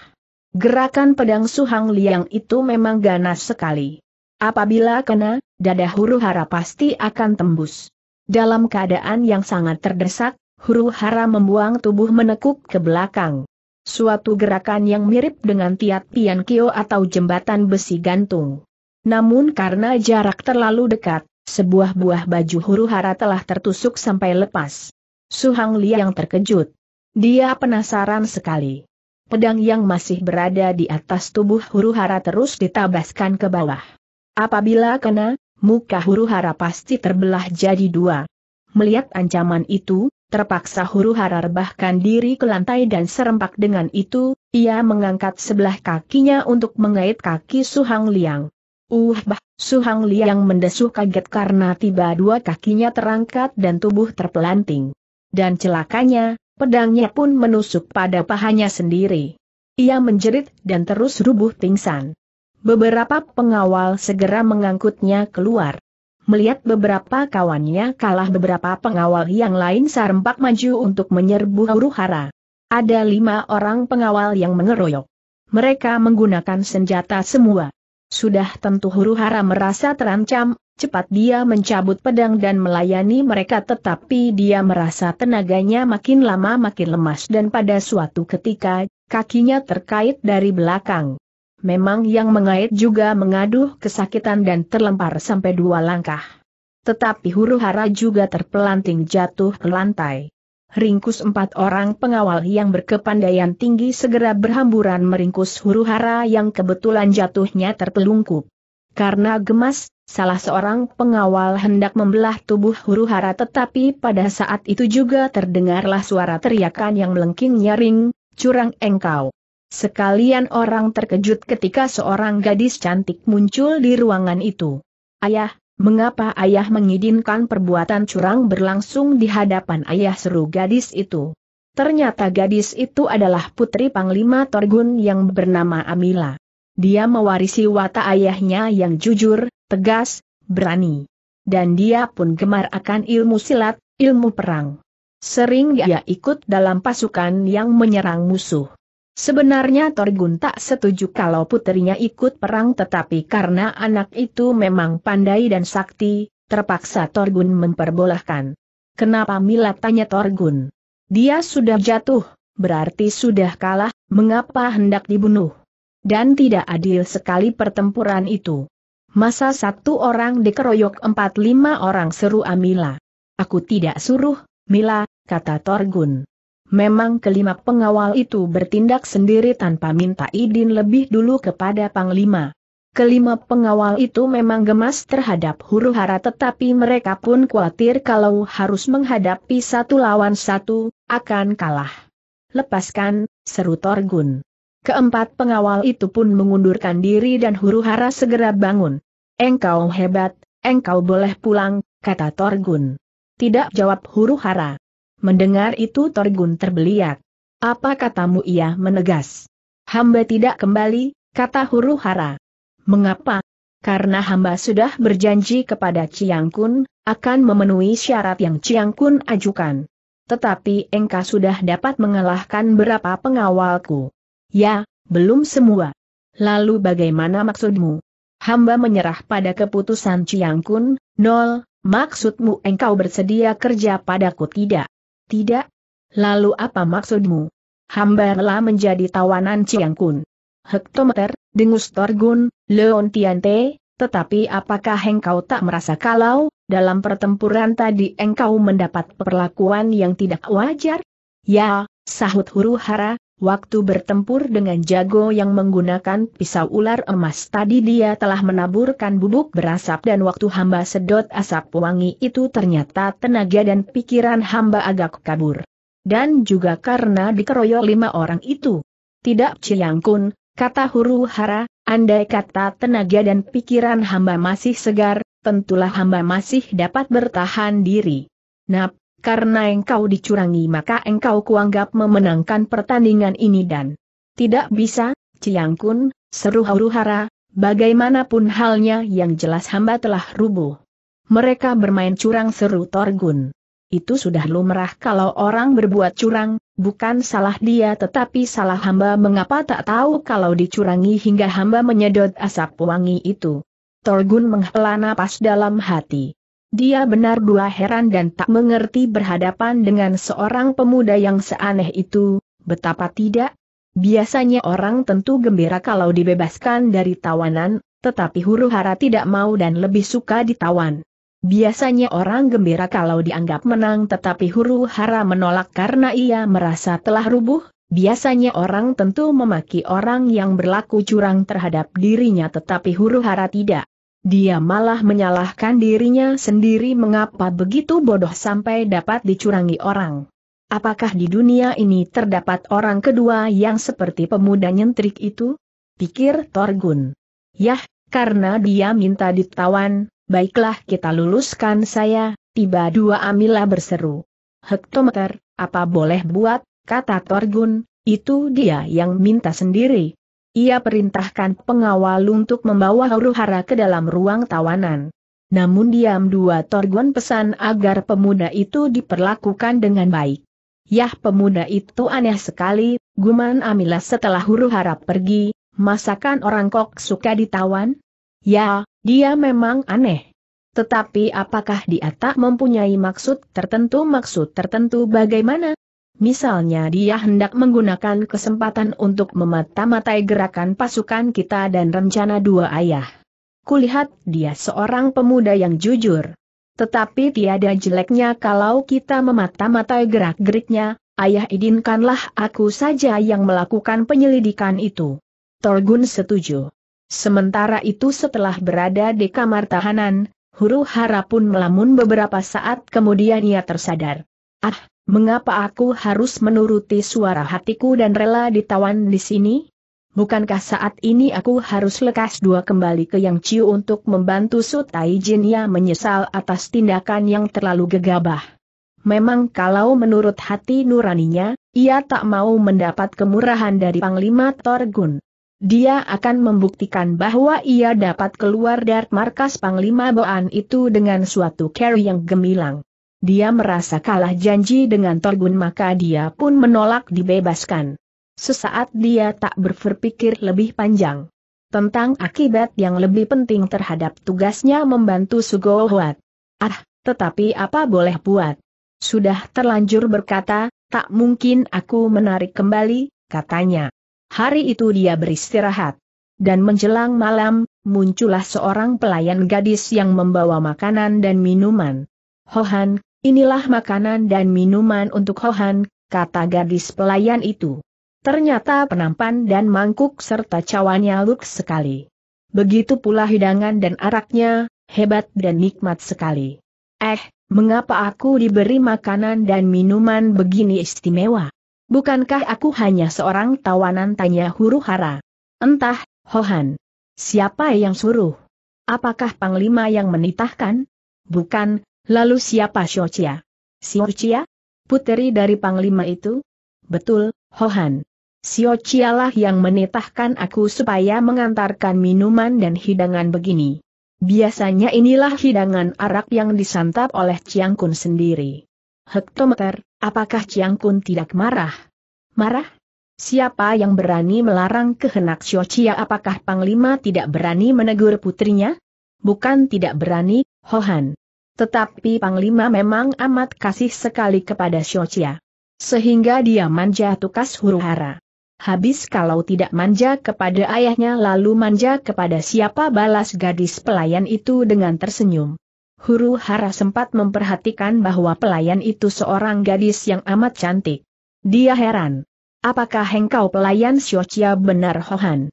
Gerakan pedang Suhang Liang itu memang ganas sekali. Apabila kena, dada huru hara pasti akan tembus. Dalam keadaan yang sangat terdesak, huru hara membuang tubuh menekuk ke belakang. Suatu gerakan yang mirip dengan tiat pian kio atau jembatan besi gantung. Namun karena jarak terlalu dekat, sebuah buah baju huru hara telah tertusuk sampai lepas. Su Hang Liang terkejut. Dia penasaran sekali. Pedang yang masih berada di atas tubuh huru hara terus ditabaskan ke bawah. Apabila kena, muka huru hara pasti terbelah jadi dua. Melihat ancaman itu, terpaksa huru hara rebahkan diri ke lantai dan serempak dengan itu, ia mengangkat sebelah kakinya untuk mengait kaki Su Hang Liang. Uh bah, Su Hang Liang mendesuh kaget karena tiba dua kakinya terangkat dan tubuh terpelanting dan celakanya, pedangnya pun menusuk pada pahanya sendiri. Ia menjerit dan terus rubuh pingsan. Beberapa pengawal segera mengangkutnya keluar. Melihat beberapa kawannya kalah beberapa pengawal yang lain sarempak maju untuk menyerbu huru hara. Ada lima orang pengawal yang mengeroyok. Mereka menggunakan senjata semua. Sudah tentu huru hara merasa terancam, Cepat dia mencabut pedang dan melayani mereka tetapi dia merasa tenaganya makin lama makin lemas dan pada suatu ketika, kakinya terkait dari belakang. Memang yang mengait juga mengaduh kesakitan dan terlempar sampai dua langkah. Tetapi huru hara juga terpelanting jatuh ke lantai. Ringkus empat orang pengawal yang berkepandaian tinggi segera berhamburan meringkus huru hara yang kebetulan jatuhnya terpelungkup. Karena gemas, Salah seorang pengawal hendak membelah tubuh huru hara tetapi pada saat itu juga terdengarlah suara teriakan yang melengking nyaring, curang engkau. Sekalian orang terkejut ketika seorang gadis cantik muncul di ruangan itu. Ayah, mengapa ayah mengizinkan perbuatan curang berlangsung di hadapan ayah seru gadis itu? Ternyata gadis itu adalah putri Panglima Torgun yang bernama Amila. Dia mewarisi watak ayahnya yang jujur, tegas, berani. Dan dia pun gemar akan ilmu silat, ilmu perang. Sering dia ikut dalam pasukan yang menyerang musuh. Sebenarnya Torgun tak setuju kalau putrinya ikut perang tetapi karena anak itu memang pandai dan sakti, terpaksa Torgun memperbolehkan. Kenapa Mila tanya Torgun? Dia sudah jatuh, berarti sudah kalah, mengapa hendak dibunuh? Dan tidak adil sekali pertempuran itu. Masa satu orang dikeroyok empat lima orang seru Amila. Aku tidak suruh, Mila, kata Torgun. Memang kelima pengawal itu bertindak sendiri tanpa minta izin lebih dulu kepada Panglima. Kelima pengawal itu memang gemas terhadap huru-hara tetapi mereka pun khawatir kalau harus menghadapi satu lawan satu, akan kalah. Lepaskan, seru Torgun. Keempat pengawal itu pun mengundurkan diri dan huru-hara segera bangun. Engkau hebat, engkau boleh pulang, kata Torgun. Tidak jawab huru-hara. Mendengar itu Torgun terbeliak. Apa katamu ia menegas? Hamba tidak kembali, kata huru-hara. Mengapa? Karena hamba sudah berjanji kepada Ciangkun akan memenuhi syarat yang Ciangkun ajukan. Tetapi engkau sudah dapat mengalahkan berapa pengawalku. Ya, belum semua. Lalu bagaimana maksudmu? Hamba menyerah pada keputusan Ciang Kun, nol, maksudmu engkau bersedia kerja padaku tidak? Tidak. Lalu apa maksudmu? Hamba rela menjadi tawanan Ciang Kun. Hektometer, dengus Torgun, Leon Tiante, tetapi apakah engkau tak merasa kalau, dalam pertempuran tadi engkau mendapat perlakuan yang tidak wajar? Ya, sahut huru hara, Waktu bertempur dengan jago yang menggunakan pisau ular emas tadi dia telah menaburkan bubuk berasap dan waktu hamba sedot asap wangi itu ternyata tenaga dan pikiran hamba agak kabur. Dan juga karena dikeroyok lima orang itu. Tidak Ciang Kun, kata huru hara, andai kata tenaga dan pikiran hamba masih segar, tentulah hamba masih dapat bertahan diri. Nap, karena engkau dicurangi maka engkau kuanggap memenangkan pertandingan ini dan tidak bisa, Ciang Kun, seru huru-hara, bagaimanapun halnya yang jelas hamba telah rubuh. Mereka bermain curang seru Torgun. Itu sudah lumrah kalau orang berbuat curang, bukan salah dia tetapi salah hamba mengapa tak tahu kalau dicurangi hingga hamba menyedot asap wangi itu. Torgun menghela napas dalam hati. Dia benar dua heran dan tak mengerti berhadapan dengan seorang pemuda yang seaneh itu, betapa tidak. Biasanya orang tentu gembira kalau dibebaskan dari tawanan, tetapi huru hara tidak mau dan lebih suka ditawan. Biasanya orang gembira kalau dianggap menang tetapi huru hara menolak karena ia merasa telah rubuh, Biasanya orang tentu memaki orang yang berlaku curang terhadap dirinya tetapi huru hara tidak. Dia malah menyalahkan dirinya sendiri mengapa begitu bodoh sampai dapat dicurangi orang. Apakah di dunia ini terdapat orang kedua yang seperti pemuda nyentrik itu? Pikir Torgun. Yah, karena dia minta ditawan, baiklah kita luluskan saya, tiba dua Amila berseru. Hektometer, apa boleh buat, kata Torgun, itu dia yang minta sendiri, ia perintahkan pengawal untuk membawa Huruhara ke dalam ruang tawanan. Namun diam dua Torgon pesan agar pemuda itu diperlakukan dengan baik. Yah pemuda itu aneh sekali, guman Amila setelah huru harap pergi, masakan orang kok suka ditawan? Ya, dia memang aneh. Tetapi apakah dia tak mempunyai maksud tertentu? Maksud tertentu bagaimana? Misalnya dia hendak menggunakan kesempatan untuk memata-matai gerakan pasukan kita dan rencana dua ayah. Kulihat dia seorang pemuda yang jujur. Tetapi tiada jeleknya kalau kita memata-matai gerak-geriknya, ayah idinkanlah aku saja yang melakukan penyelidikan itu. Torgun setuju. Sementara itu setelah berada di kamar tahanan, huru hara pun melamun beberapa saat kemudian ia tersadar. Ah, mengapa aku harus menuruti suara hatiku dan rela ditawan di sini? Bukankah saat ini aku harus lekas dua kembali ke Yang Ciu untuk membantu Sutai Jin ya menyesal atas tindakan yang terlalu gegabah. Memang kalau menurut hati nuraninya, ia tak mau mendapat kemurahan dari Panglima Torgun. Dia akan membuktikan bahwa ia dapat keluar dari markas Panglima Boan itu dengan suatu carry yang gemilang. Dia merasa kalah janji dengan Torgun maka dia pun menolak dibebaskan. Sesaat dia tak berpikir lebih panjang tentang akibat yang lebih penting terhadap tugasnya membantu Sugohwat. Ah, tetapi apa boleh buat? Sudah terlanjur berkata, tak mungkin aku menarik kembali, katanya. Hari itu dia beristirahat. Dan menjelang malam, muncullah seorang pelayan gadis yang membawa makanan dan minuman. Hohan, Inilah makanan dan minuman untuk Hohan, kata gadis pelayan itu. Ternyata penampan dan mangkuk serta cawannya luk sekali. Begitu pula hidangan dan araknya, hebat dan nikmat sekali. Eh, mengapa aku diberi makanan dan minuman begini istimewa? Bukankah aku hanya seorang tawanan tanya huru hara? Entah, Hohan. Siapa yang suruh? Apakah Panglima yang menitahkan? Bukan, Lalu siapa Xiaoqia? Xiaoqia? Puteri dari Panglima itu? Betul, Hohan. Xiaoqia lah yang menitahkan aku supaya mengantarkan minuman dan hidangan begini. Biasanya inilah hidangan arak yang disantap oleh Chiang Kun sendiri. Hektometer, apakah Chiang Kun tidak marah? Marah? Siapa yang berani melarang kehendak Xiaoqia apakah Panglima tidak berani menegur putrinya? Bukan tidak berani, Hohan. Tetapi Panglima memang amat kasih sekali kepada Shochia. Sehingga dia manja tukas huru hara. Habis kalau tidak manja kepada ayahnya lalu manja kepada siapa balas gadis pelayan itu dengan tersenyum. Huru Hara sempat memperhatikan bahwa pelayan itu seorang gadis yang amat cantik. Dia heran. Apakah engkau pelayan Shochia benar Hohan?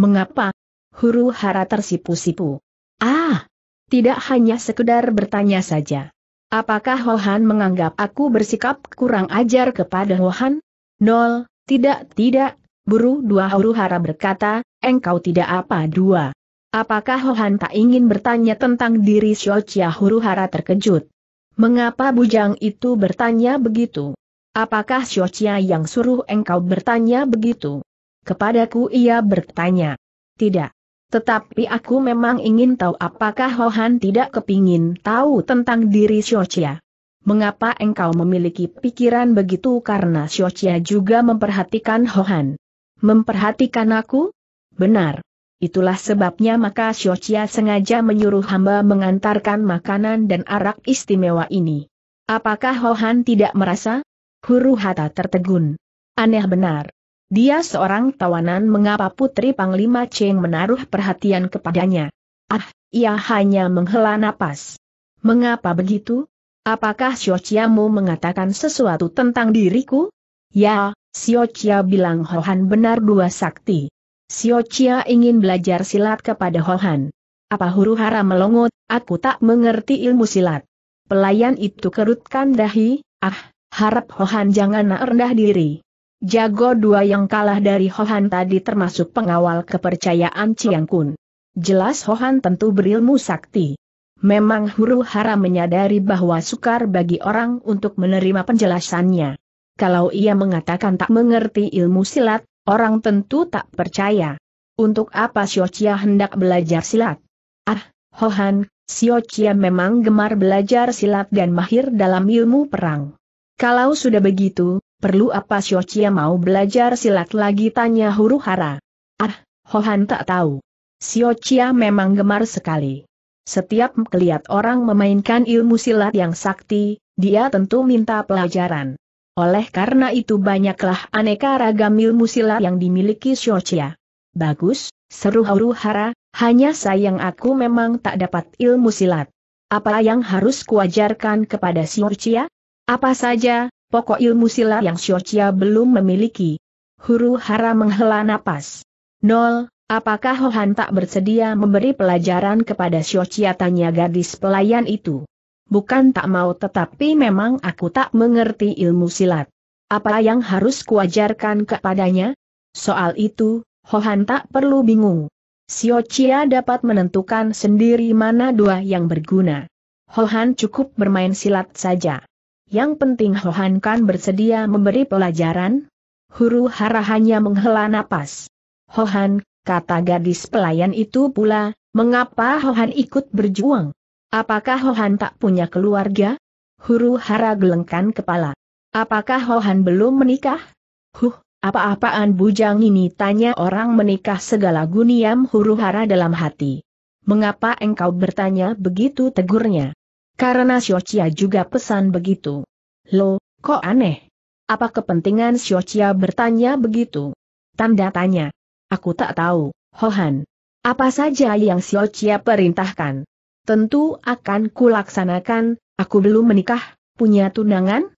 Mengapa? Huru Hara tersipu-sipu. Ah, tidak hanya sekedar bertanya saja. Apakah Hohan menganggap aku bersikap kurang ajar kepada Hohan? Nol, tidak, tidak, buru dua huru-hara berkata, engkau tidak apa dua. Apakah Hohan tak ingin bertanya tentang diri Shochia huru-hara terkejut? Mengapa bujang itu bertanya begitu? Apakah Shochia yang suruh engkau bertanya begitu? Kepadaku ia bertanya. Tidak. Tetapi aku memang ingin tahu apakah Hohan tidak kepingin tahu tentang diri Shochia. Mengapa engkau memiliki pikiran begitu karena Shochia juga memperhatikan Hohan? Memperhatikan aku? Benar. Itulah sebabnya maka Shochia sengaja menyuruh hamba mengantarkan makanan dan arak istimewa ini. Apakah Hohan tidak merasa? Huru hata tertegun. Aneh benar. Dia seorang tawanan mengapa Putri Panglima Cheng menaruh perhatian kepadanya. Ah, ia hanya menghela napas. Mengapa begitu? Apakah Xiaoqiamu mengatakan sesuatu tentang diriku? Ya, Xiaoqia bilang Hohan benar dua sakti. Xiaoqia ingin belajar silat kepada Hohan. Apa huru hara melongot, aku tak mengerti ilmu silat. Pelayan itu kerutkan dahi, ah, harap Hohan jangan nak rendah diri. Jago dua yang kalah dari Hohan tadi termasuk pengawal kepercayaan Chiang Kun. Jelas Hohan tentu berilmu sakti. Memang huru hara menyadari bahwa sukar bagi orang untuk menerima penjelasannya. Kalau ia mengatakan tak mengerti ilmu silat, orang tentu tak percaya. Untuk apa Xiochia hendak belajar silat? Ah, Hohan, Xiochia memang gemar belajar silat dan mahir dalam ilmu perang. Kalau sudah begitu, Perlu apa Xiochia mau belajar silat lagi tanya huru hara. Ah, Hohan tak tahu. Xiochia memang gemar sekali. Setiap melihat orang memainkan ilmu silat yang sakti, dia tentu minta pelajaran. Oleh karena itu banyaklah aneka ragam ilmu silat yang dimiliki Xiochia. Bagus, seru huru hara, hanya sayang aku memang tak dapat ilmu silat. Apa yang harus kuajarkan kepada Xiochia? Apa saja, pokok ilmu silat yang Xiochia belum memiliki. Huru hara menghela napas. Nol, apakah Hohan tak bersedia memberi pelajaran kepada Xiochia tanya gadis pelayan itu? Bukan tak mau tetapi memang aku tak mengerti ilmu silat. Apa yang harus kuajarkan kepadanya? Soal itu, Hohan tak perlu bingung. Xiochia dapat menentukan sendiri mana dua yang berguna. Hohan cukup bermain silat saja. Yang penting Hohan kan bersedia memberi pelajaran? Huru hara hanya menghela nafas. Hohan, kata gadis pelayan itu pula, mengapa Hohan ikut berjuang? Apakah Hohan tak punya keluarga? Huru hara gelengkan kepala. Apakah Hohan belum menikah? Huh, apa-apaan bujang ini tanya orang menikah segala guniam huru hara dalam hati. Mengapa engkau bertanya begitu tegurnya? Karena Xiochia juga pesan begitu. Lo, kok aneh? Apa kepentingan Xiochia bertanya begitu? Tanda tanya. Aku tak tahu, Hohan. Apa saja yang Xiochia perintahkan? Tentu akan kulaksanakan, aku belum menikah, punya tunangan?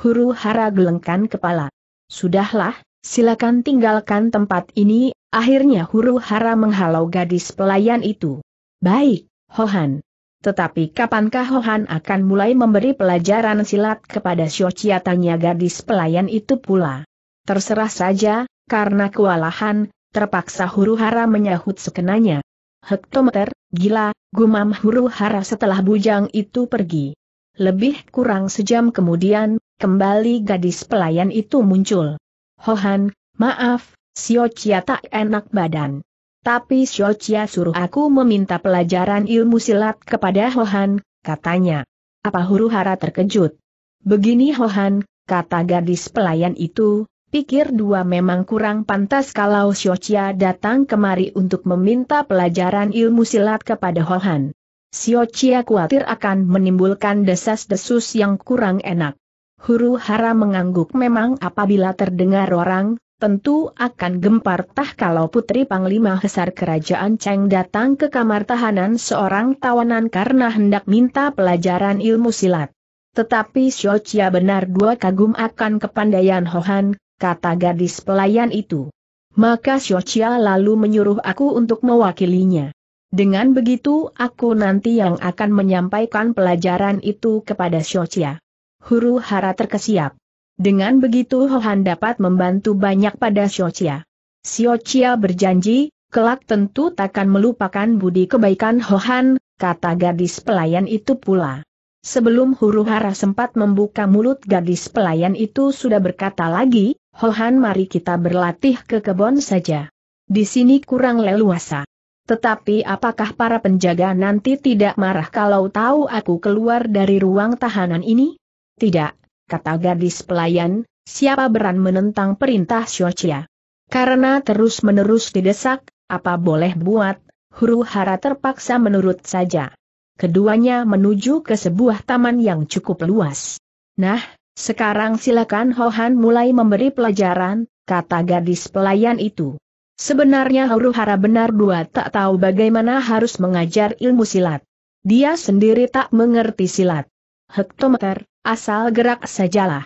Huru hara gelengkan kepala. Sudahlah, silakan tinggalkan tempat ini, akhirnya huru hara menghalau gadis pelayan itu. Baik, Hohan. Tetapi kapankah Hohan akan mulai memberi pelajaran silat kepada Shochia tanya gadis pelayan itu pula. Terserah saja, karena kewalahan, terpaksa huru-hara menyahut sekenanya. Hektometer, gila, gumam huru-hara setelah bujang itu pergi. Lebih kurang sejam kemudian, kembali gadis pelayan itu muncul. Hohan, maaf, Siochia tak enak badan. Tapi Shochia suruh aku meminta pelajaran ilmu silat kepada Hohan, katanya. Apa huru hara terkejut? Begini Hohan, kata gadis pelayan itu, pikir dua memang kurang pantas kalau Shochia datang kemari untuk meminta pelajaran ilmu silat kepada Hohan. Shochia khawatir akan menimbulkan desas-desus yang kurang enak. Huru hara mengangguk memang apabila terdengar orang, tentu akan gempar tah kalau putri Panglima Hesar Kerajaan Cheng datang ke kamar tahanan seorang tawanan karena hendak minta pelajaran ilmu silat. Tetapi Xiochia benar dua kagum akan kepandaian Hohan, kata gadis pelayan itu. Maka Xiochia lalu menyuruh aku untuk mewakilinya. Dengan begitu aku nanti yang akan menyampaikan pelajaran itu kepada Xiochia. Huru hara terkesiap. Dengan begitu Hohan dapat membantu banyak pada Siocia. Siocia berjanji, kelak tentu takkan melupakan budi kebaikan Hohan, kata gadis pelayan itu pula. Sebelum huru hara sempat membuka mulut gadis pelayan itu sudah berkata lagi, Hohan mari kita berlatih ke kebon saja. Di sini kurang leluasa. Tetapi apakah para penjaga nanti tidak marah kalau tahu aku keluar dari ruang tahanan ini? Tidak, kata gadis pelayan, siapa beran menentang perintah Xiaoqia. Karena terus-menerus didesak, apa boleh buat, huru hara terpaksa menurut saja. Keduanya menuju ke sebuah taman yang cukup luas. Nah, sekarang silakan Hohan mulai memberi pelajaran, kata gadis pelayan itu. Sebenarnya huru hara benar dua tak tahu bagaimana harus mengajar ilmu silat. Dia sendiri tak mengerti silat. Hektometer, Asal gerak sajalah.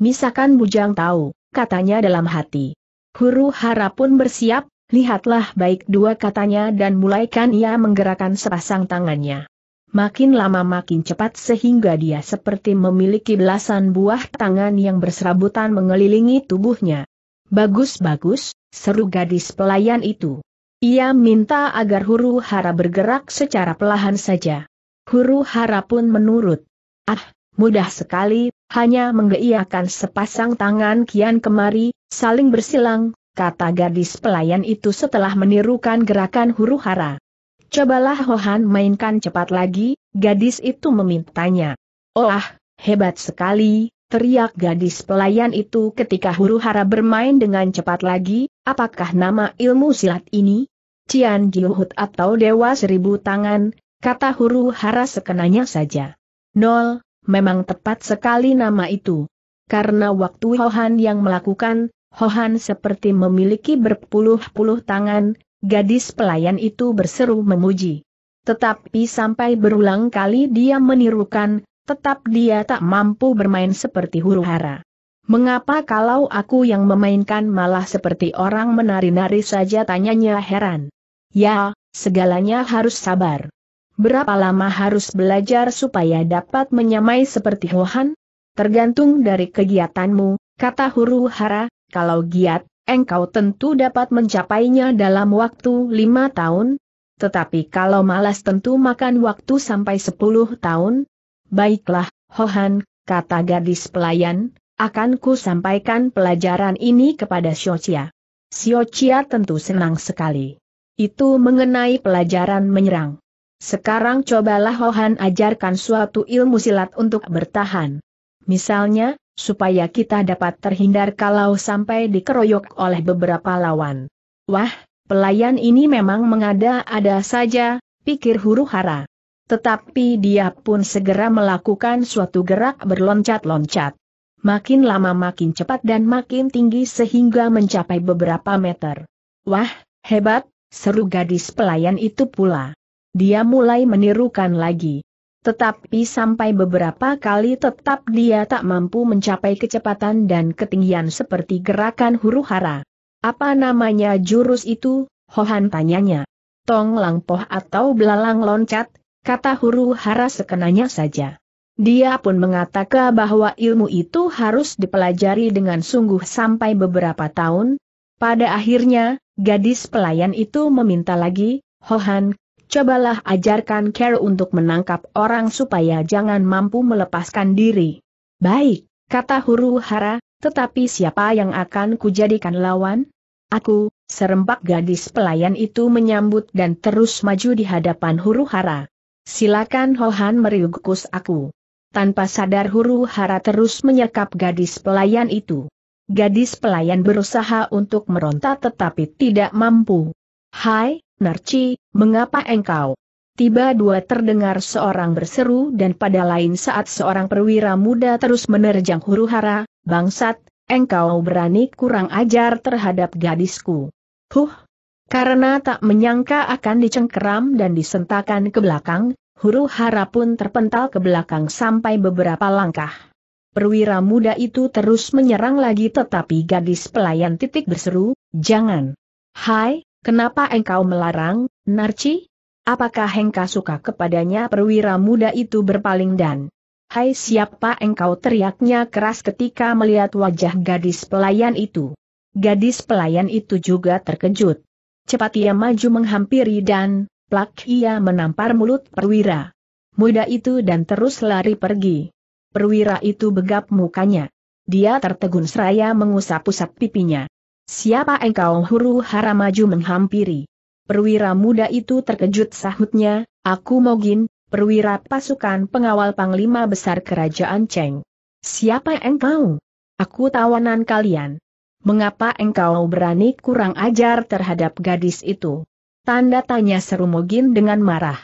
Misalkan bujang tahu, katanya dalam hati. Huru hara pun bersiap, lihatlah baik dua katanya dan mulaikan ia menggerakkan sepasang tangannya. Makin lama makin cepat sehingga dia seperti memiliki belasan buah tangan yang berserabutan mengelilingi tubuhnya. Bagus-bagus, seru gadis pelayan itu. Ia minta agar huru hara bergerak secara pelahan saja. Huru hara pun menurut. Ah, Mudah sekali, hanya menggeiakan sepasang tangan kian kemari, saling bersilang, kata gadis pelayan itu setelah menirukan gerakan huru hara. Cobalah Hohan mainkan cepat lagi, gadis itu memintanya. Oh oh hebat sekali, teriak gadis pelayan itu ketika huru hara bermain dengan cepat lagi, apakah nama ilmu silat ini? Cian Jiuhut atau Dewa Seribu Tangan, kata huru hara sekenanya saja. Nol, memang tepat sekali nama itu. Karena waktu Hohan yang melakukan, Hohan seperti memiliki berpuluh-puluh tangan, gadis pelayan itu berseru memuji. Tetapi sampai berulang kali dia menirukan, tetap dia tak mampu bermain seperti huru hara. Mengapa kalau aku yang memainkan malah seperti orang menari-nari saja tanyanya heran. Ya, segalanya harus sabar. Berapa lama harus belajar supaya dapat menyamai seperti Hohan? Tergantung dari kegiatanmu, kata Huru Hara, kalau giat, engkau tentu dapat mencapainya dalam waktu lima tahun. Tetapi kalau malas tentu makan waktu sampai sepuluh tahun. Baiklah, Hohan, kata gadis pelayan, akan ku sampaikan pelajaran ini kepada Xiaochia. Xiaochia tentu senang sekali. Itu mengenai pelajaran menyerang. Sekarang cobalah Hohan ajarkan suatu ilmu silat untuk bertahan. Misalnya, supaya kita dapat terhindar kalau sampai dikeroyok oleh beberapa lawan. Wah, pelayan ini memang mengada-ada saja, pikir huru hara. Tetapi dia pun segera melakukan suatu gerak berloncat-loncat. Makin lama makin cepat dan makin tinggi sehingga mencapai beberapa meter. Wah, hebat, seru gadis pelayan itu pula. Dia mulai menirukan lagi. Tetapi sampai beberapa kali tetap dia tak mampu mencapai kecepatan dan ketinggian seperti gerakan huru hara. Apa namanya jurus itu? Hohan tanyanya. Tong langpoh atau belalang loncat, kata huru hara sekenanya saja. Dia pun mengatakan bahwa ilmu itu harus dipelajari dengan sungguh sampai beberapa tahun. Pada akhirnya, gadis pelayan itu meminta lagi, Hohan, cobalah ajarkan Care untuk menangkap orang supaya jangan mampu melepaskan diri. Baik, kata Huru Hara, tetapi siapa yang akan kujadikan lawan? Aku, serempak gadis pelayan itu menyambut dan terus maju di hadapan Huru Hara. Silakan Hohan meriukus aku. Tanpa sadar Huru Hara terus menyekap gadis pelayan itu. Gadis pelayan berusaha untuk meronta tetapi tidak mampu. Hai, Narci, mengapa engkau? Tiba dua terdengar seorang berseru dan pada lain saat seorang perwira muda terus menerjang huru hara, bangsat, engkau berani kurang ajar terhadap gadisku. Huh! Karena tak menyangka akan dicengkeram dan disentakan ke belakang, huru hara pun terpental ke belakang sampai beberapa langkah. Perwira muda itu terus menyerang lagi tetapi gadis pelayan titik berseru, jangan. Hai, Kenapa engkau melarang, Narci? Apakah engkau suka kepadanya perwira muda itu berpaling dan Hai siapa engkau teriaknya keras ketika melihat wajah gadis pelayan itu. Gadis pelayan itu juga terkejut. Cepat ia maju menghampiri dan, plak ia menampar mulut perwira muda itu dan terus lari pergi. Perwira itu begap mukanya. Dia tertegun seraya mengusap-usap pipinya. Siapa engkau huru hara maju menghampiri? Perwira muda itu terkejut sahutnya, aku Mogin, perwira pasukan pengawal Panglima Besar Kerajaan Cheng. Siapa engkau? Aku tawanan kalian. Mengapa engkau berani kurang ajar terhadap gadis itu? Tanda tanya seru Mogin dengan marah.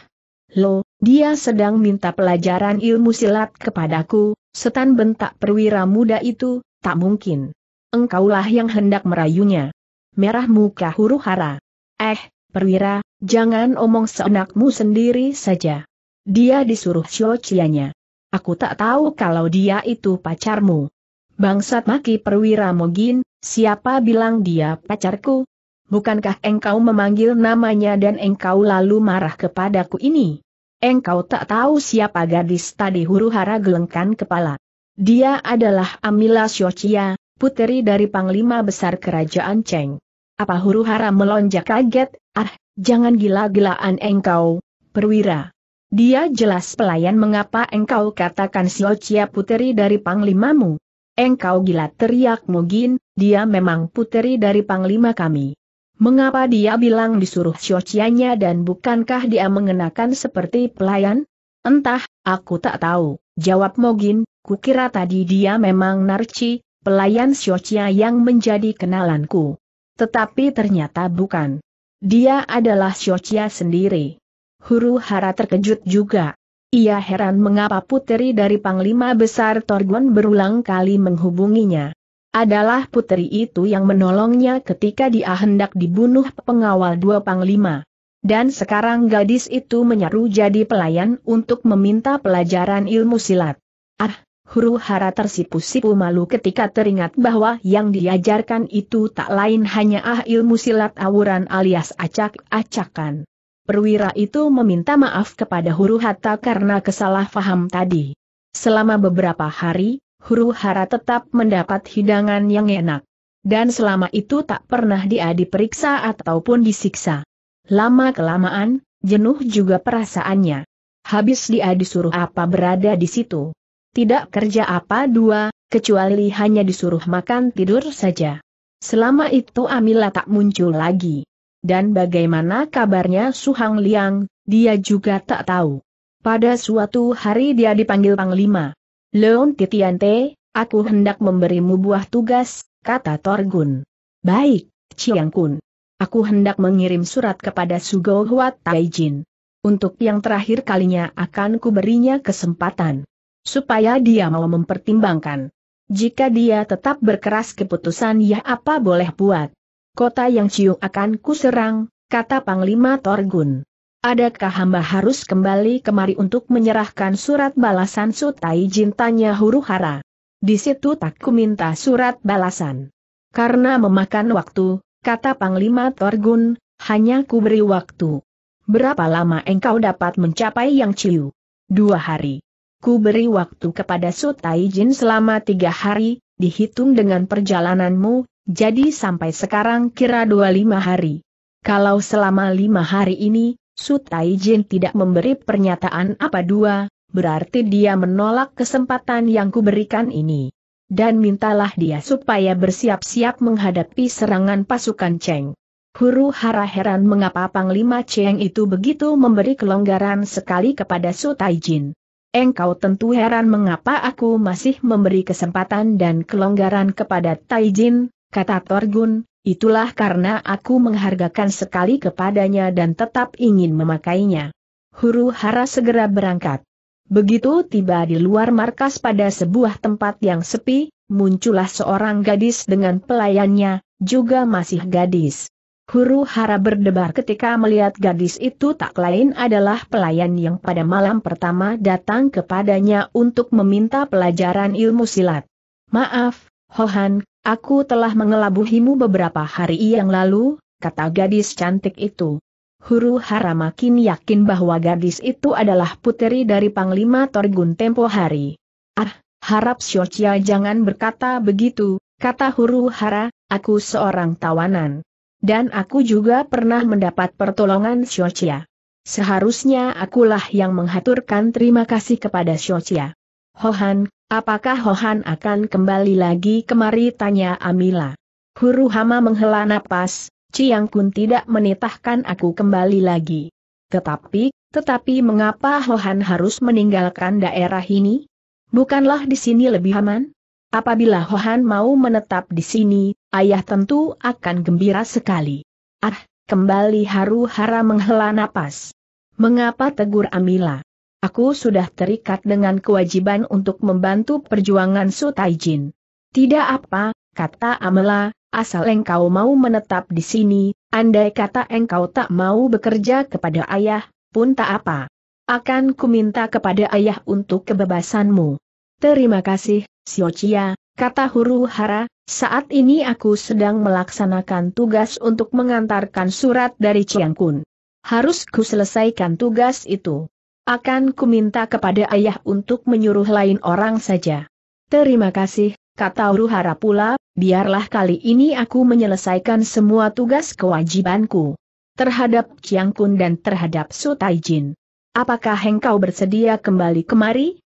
Lo, dia sedang minta pelajaran ilmu silat kepadaku, setan bentak perwira muda itu, tak mungkin engkaulah yang hendak merayunya. Merah muka huru hara. Eh, perwira, jangan omong seenakmu sendiri saja. Dia disuruh syocianya. Aku tak tahu kalau dia itu pacarmu. Bangsat maki perwira Mogin, siapa bilang dia pacarku? Bukankah engkau memanggil namanya dan engkau lalu marah kepadaku ini? Engkau tak tahu siapa gadis tadi huru hara gelengkan kepala. Dia adalah Amila Siocia, puteri dari Panglima Besar Kerajaan Cheng. Apa huru hara melonjak kaget, ah, jangan gila-gilaan engkau, perwira. Dia jelas pelayan mengapa engkau katakan Siocia puteri dari Panglimamu. Engkau gila teriak mungkin, dia memang puteri dari Panglima kami. Mengapa dia bilang disuruh Siocia-nya dan bukankah dia mengenakan seperti pelayan? Entah, aku tak tahu, jawab Mogin, kukira tadi dia memang narci, pelayan Xiochia yang menjadi kenalanku. Tetapi ternyata bukan. Dia adalah Xiochia sendiri. Huru hara terkejut juga. Ia heran mengapa puteri dari Panglima Besar Torgon berulang kali menghubunginya. Adalah puteri itu yang menolongnya ketika dia hendak dibunuh pengawal dua Panglima. Dan sekarang gadis itu menyeru jadi pelayan untuk meminta pelajaran ilmu silat. Ah, huru hara tersipu-sipu malu ketika teringat bahwa yang diajarkan itu tak lain hanya ah ilmu silat awuran alias acak-acakan. Perwira itu meminta maaf kepada huru hata karena paham tadi. Selama beberapa hari, huru hara tetap mendapat hidangan yang enak. Dan selama itu tak pernah dia diperiksa ataupun disiksa. Lama-kelamaan, jenuh juga perasaannya. Habis dia disuruh apa berada di situ tidak kerja apa dua, kecuali hanya disuruh makan tidur saja. Selama itu Amila tak muncul lagi. Dan bagaimana kabarnya Suhang Liang, dia juga tak tahu. Pada suatu hari dia dipanggil Panglima. Leon Titiante, aku hendak memberimu buah tugas, kata Torgun. Baik, Chiang Kun. Aku hendak mengirim surat kepada Sugo Huat Taijin. Untuk yang terakhir kalinya akan kuberinya kesempatan supaya dia mau mempertimbangkan. Jika dia tetap berkeras keputusan ya apa boleh buat. Kota yang ciung akan kuserang, kata Panglima Torgun. Adakah hamba harus kembali kemari untuk menyerahkan surat balasan sutai jintanya huru hara? Di situ tak kuminta surat balasan. Karena memakan waktu, kata Panglima Torgun, hanya kuberi waktu. Berapa lama engkau dapat mencapai yang ciu? Dua hari ku beri waktu kepada Sutai Jin selama tiga hari, dihitung dengan perjalananmu, jadi sampai sekarang kira dua lima hari. Kalau selama lima hari ini, Sutai Jin tidak memberi pernyataan apa dua, berarti dia menolak kesempatan yang kuberikan ini. Dan mintalah dia supaya bersiap-siap menghadapi serangan pasukan Cheng. Huru hara heran mengapa Panglima Cheng itu begitu memberi kelonggaran sekali kepada Sutai Jin engkau tentu heran mengapa aku masih memberi kesempatan dan kelonggaran kepada Taijin, kata Torgun, itulah karena aku menghargakan sekali kepadanya dan tetap ingin memakainya. Huru hara segera berangkat. Begitu tiba di luar markas pada sebuah tempat yang sepi, muncullah seorang gadis dengan pelayannya, juga masih gadis. Huru hara berdebar ketika melihat gadis itu tak lain adalah pelayan yang pada malam pertama datang kepadanya untuk meminta pelajaran ilmu silat. Maaf, Hohan, aku telah mengelabuhimu beberapa hari yang lalu, kata gadis cantik itu. Huru hara makin yakin bahwa gadis itu adalah puteri dari Panglima Torgun tempo hari. Ah, harap Siocia jangan berkata begitu, kata huru hara, aku seorang tawanan. Dan aku juga pernah mendapat pertolongan Xiochia. Seharusnya akulah yang menghaturkan terima kasih kepada Xiochia. Hohan, apakah Hohan akan kembali lagi kemari tanya Amila. Huru hama menghela napas, Ciang Kun tidak menitahkan aku kembali lagi. Tetapi, tetapi mengapa Hohan harus meninggalkan daerah ini? Bukanlah di sini lebih aman? Apabila Hohan mau menetap di sini, ayah tentu akan gembira sekali. Ah, kembali Haru Hara menghela napas. Mengapa tegur Amila? Aku sudah terikat dengan kewajiban untuk membantu perjuangan Sutaijin. Tidak apa, kata Amela, asal engkau mau menetap di sini, andai kata engkau tak mau bekerja kepada ayah, pun tak apa. Akan kuminta kepada ayah untuk kebebasanmu. Terima kasih, Siocia, kata huru hara, saat ini aku sedang melaksanakan tugas untuk mengantarkan surat dari Ciangkun. Harus ku selesaikan tugas itu. Akan ku minta kepada ayah untuk menyuruh lain orang saja. Terima kasih, kata huru hara pula, biarlah kali ini aku menyelesaikan semua tugas kewajibanku. Terhadap Ciangkun dan terhadap Sutaijin. Apakah engkau bersedia kembali kemari?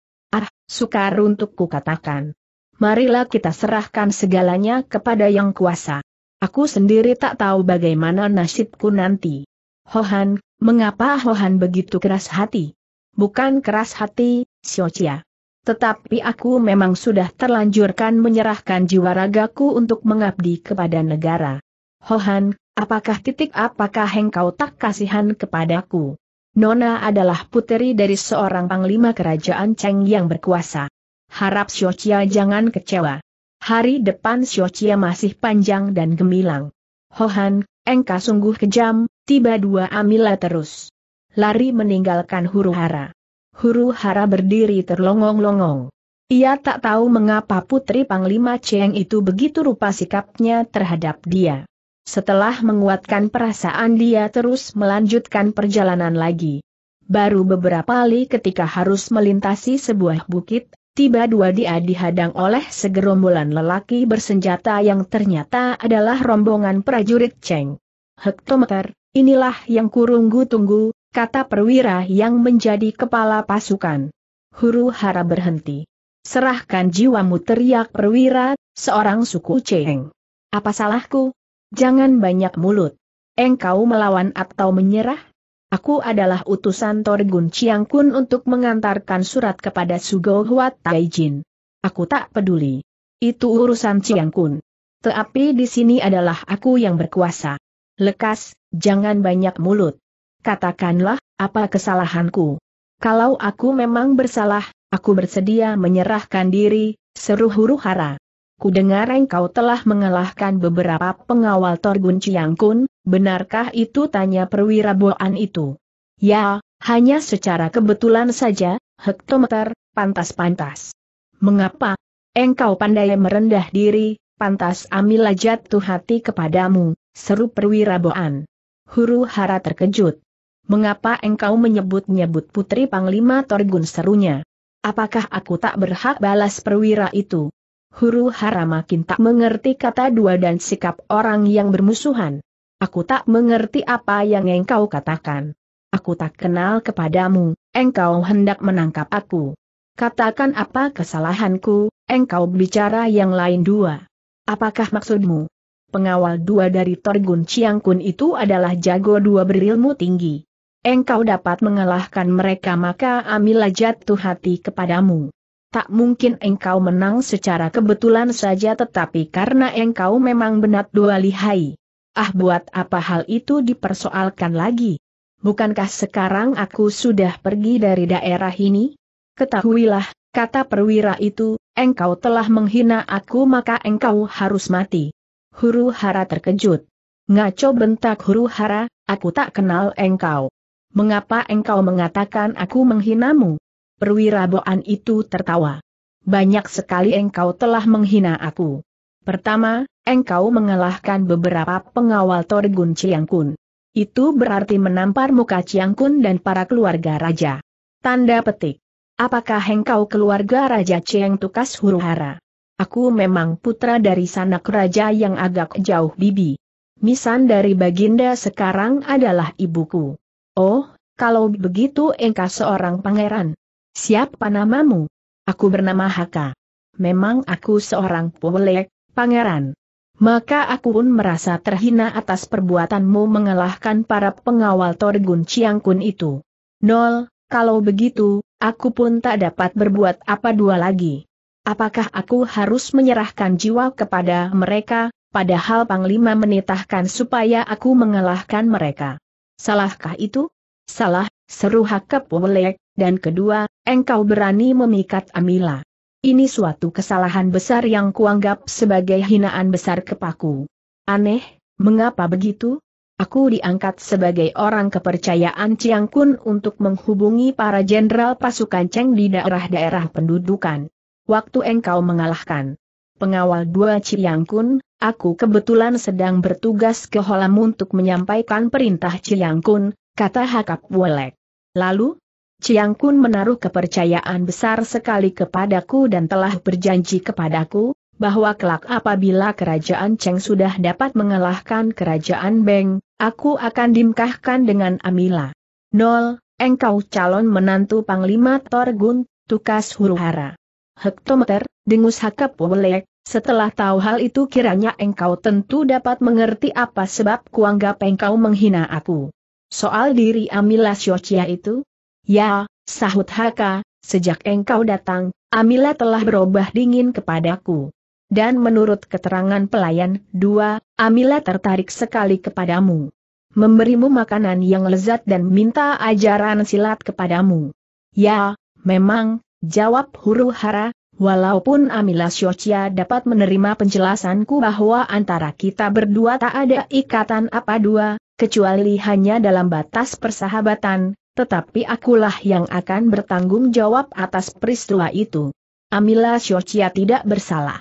Sukar untuk kukatakan. Marilah kita serahkan segalanya kepada yang kuasa. Aku sendiri tak tahu bagaimana nasibku nanti. Hohan, mengapa Hohan begitu keras hati? Bukan keras hati, Xiochia. Tetapi aku memang sudah terlanjurkan menyerahkan jiwa ragaku untuk mengabdi kepada negara. Hohan, apakah titik apakah engkau tak kasihan kepadaku? Nona adalah puteri dari seorang panglima kerajaan Cheng yang berkuasa. Harap Xiochia jangan kecewa. Hari depan Xiochia masih panjang dan gemilang. Hohan, engka sungguh kejam, tiba dua amila terus. Lari meninggalkan huru hara. Huru hara berdiri terlongong-longong. Ia tak tahu mengapa putri Panglima Cheng itu begitu rupa sikapnya terhadap dia. Setelah menguatkan perasaan dia terus melanjutkan perjalanan lagi. Baru beberapa kali ketika harus melintasi sebuah bukit, tiba dua dia dihadang oleh segerombolan lelaki bersenjata yang ternyata adalah rombongan prajurit Cheng. Hektometer, inilah yang kurunggu tunggu, kata perwira yang menjadi kepala pasukan. Huru hara berhenti. Serahkan jiwamu teriak perwira, seorang suku Cheng. Apa salahku? Jangan banyak mulut. Engkau melawan atau menyerah? Aku adalah utusan Torgun Chiang Kun untuk mengantarkan surat kepada Sugo Huat Taijin. Aku tak peduli. Itu urusan Chiang Kun. Tetapi di sini adalah aku yang berkuasa. Lekas, jangan banyak mulut. Katakanlah, apa kesalahanku? Kalau aku memang bersalah, aku bersedia menyerahkan diri, seru huru hara kudengar engkau telah mengalahkan beberapa pengawal Torgun Chiang benarkah itu tanya perwira Boan itu? Ya, hanya secara kebetulan saja, hektometer, pantas-pantas. Mengapa? Engkau pandai merendah diri, pantas amila jatuh hati kepadamu, seru perwira Boan. Huru hara terkejut. Mengapa engkau menyebut-nyebut putri Panglima Torgun serunya? Apakah aku tak berhak balas perwira itu? huru hara makin tak mengerti kata dua dan sikap orang yang bermusuhan. Aku tak mengerti apa yang engkau katakan. Aku tak kenal kepadamu, engkau hendak menangkap aku. Katakan apa kesalahanku, engkau bicara yang lain dua. Apakah maksudmu? Pengawal dua dari Torgun Ciangkun itu adalah jago dua berilmu tinggi engkau dapat mengalahkan mereka maka amilah jatuh hati kepadamu tak mungkin engkau menang secara kebetulan saja tetapi karena engkau memang benar dua lihai. Ah buat apa hal itu dipersoalkan lagi? Bukankah sekarang aku sudah pergi dari daerah ini? Ketahuilah, kata perwira itu, engkau telah menghina aku maka engkau harus mati. Huru hara terkejut. Ngaco bentak huru hara, aku tak kenal engkau. Mengapa engkau mengatakan aku menghinamu? Perwira Boan itu tertawa. Banyak sekali engkau telah menghina aku. Pertama, engkau mengalahkan beberapa pengawal Torgun Ciangkun. Itu berarti menampar muka Ciangkun dan para keluarga raja. Tanda petik. Apakah engkau keluarga Raja Ciang Tukas Huruhara? Aku memang putra dari sanak raja yang agak jauh bibi. Misan dari Baginda sekarang adalah ibuku. Oh, kalau begitu engkau seorang pangeran. Siapa namamu? Aku bernama Haka. Memang aku seorang pulek, pangeran. Maka aku pun merasa terhina atas perbuatanmu mengalahkan para pengawal Torgun Ciangkun itu. Nol, kalau begitu, aku pun tak dapat berbuat apa dua lagi. Apakah aku harus menyerahkan jiwa kepada mereka, padahal Panglima menitahkan supaya aku mengalahkan mereka? Salahkah itu? Salah, seru Haka Wolek, dan kedua, engkau berani memikat Amila. Ini suatu kesalahan besar yang kuanggap sebagai hinaan besar kepaku. Aneh, mengapa begitu? Aku diangkat sebagai orang kepercayaan Chiang Kun untuk menghubungi para jenderal pasukan Cheng di daerah-daerah pendudukan. Waktu engkau mengalahkan pengawal dua Chiang Kun, aku kebetulan sedang bertugas ke Holam untuk menyampaikan perintah Chiang Kun, kata Hakap Wolek. Lalu, Chiang Kun menaruh kepercayaan besar sekali kepadaku dan telah berjanji kepadaku, bahwa kelak apabila kerajaan Cheng sudah dapat mengalahkan kerajaan Beng, aku akan dimkahkan dengan Amila. Nol, engkau calon menantu Panglima Torgun, tukas huruhara. Hektometer, dengus hakap Wolek. setelah tahu hal itu kiranya engkau tentu dapat mengerti apa sebab kuanggap engkau menghina aku. Soal diri Amila Siocia itu, Ya, sahut Haka, sejak engkau datang, Amila telah berubah dingin kepadaku. Dan menurut keterangan pelayan, dua, Amila tertarik sekali kepadamu. Memberimu makanan yang lezat dan minta ajaran silat kepadamu. Ya, memang, jawab huru hara, walaupun Amila Syocia dapat menerima penjelasanku bahwa antara kita berdua tak ada ikatan apa dua, kecuali hanya dalam batas persahabatan, tetapi akulah yang akan bertanggung jawab atas peristiwa itu. Amila Shochia tidak bersalah.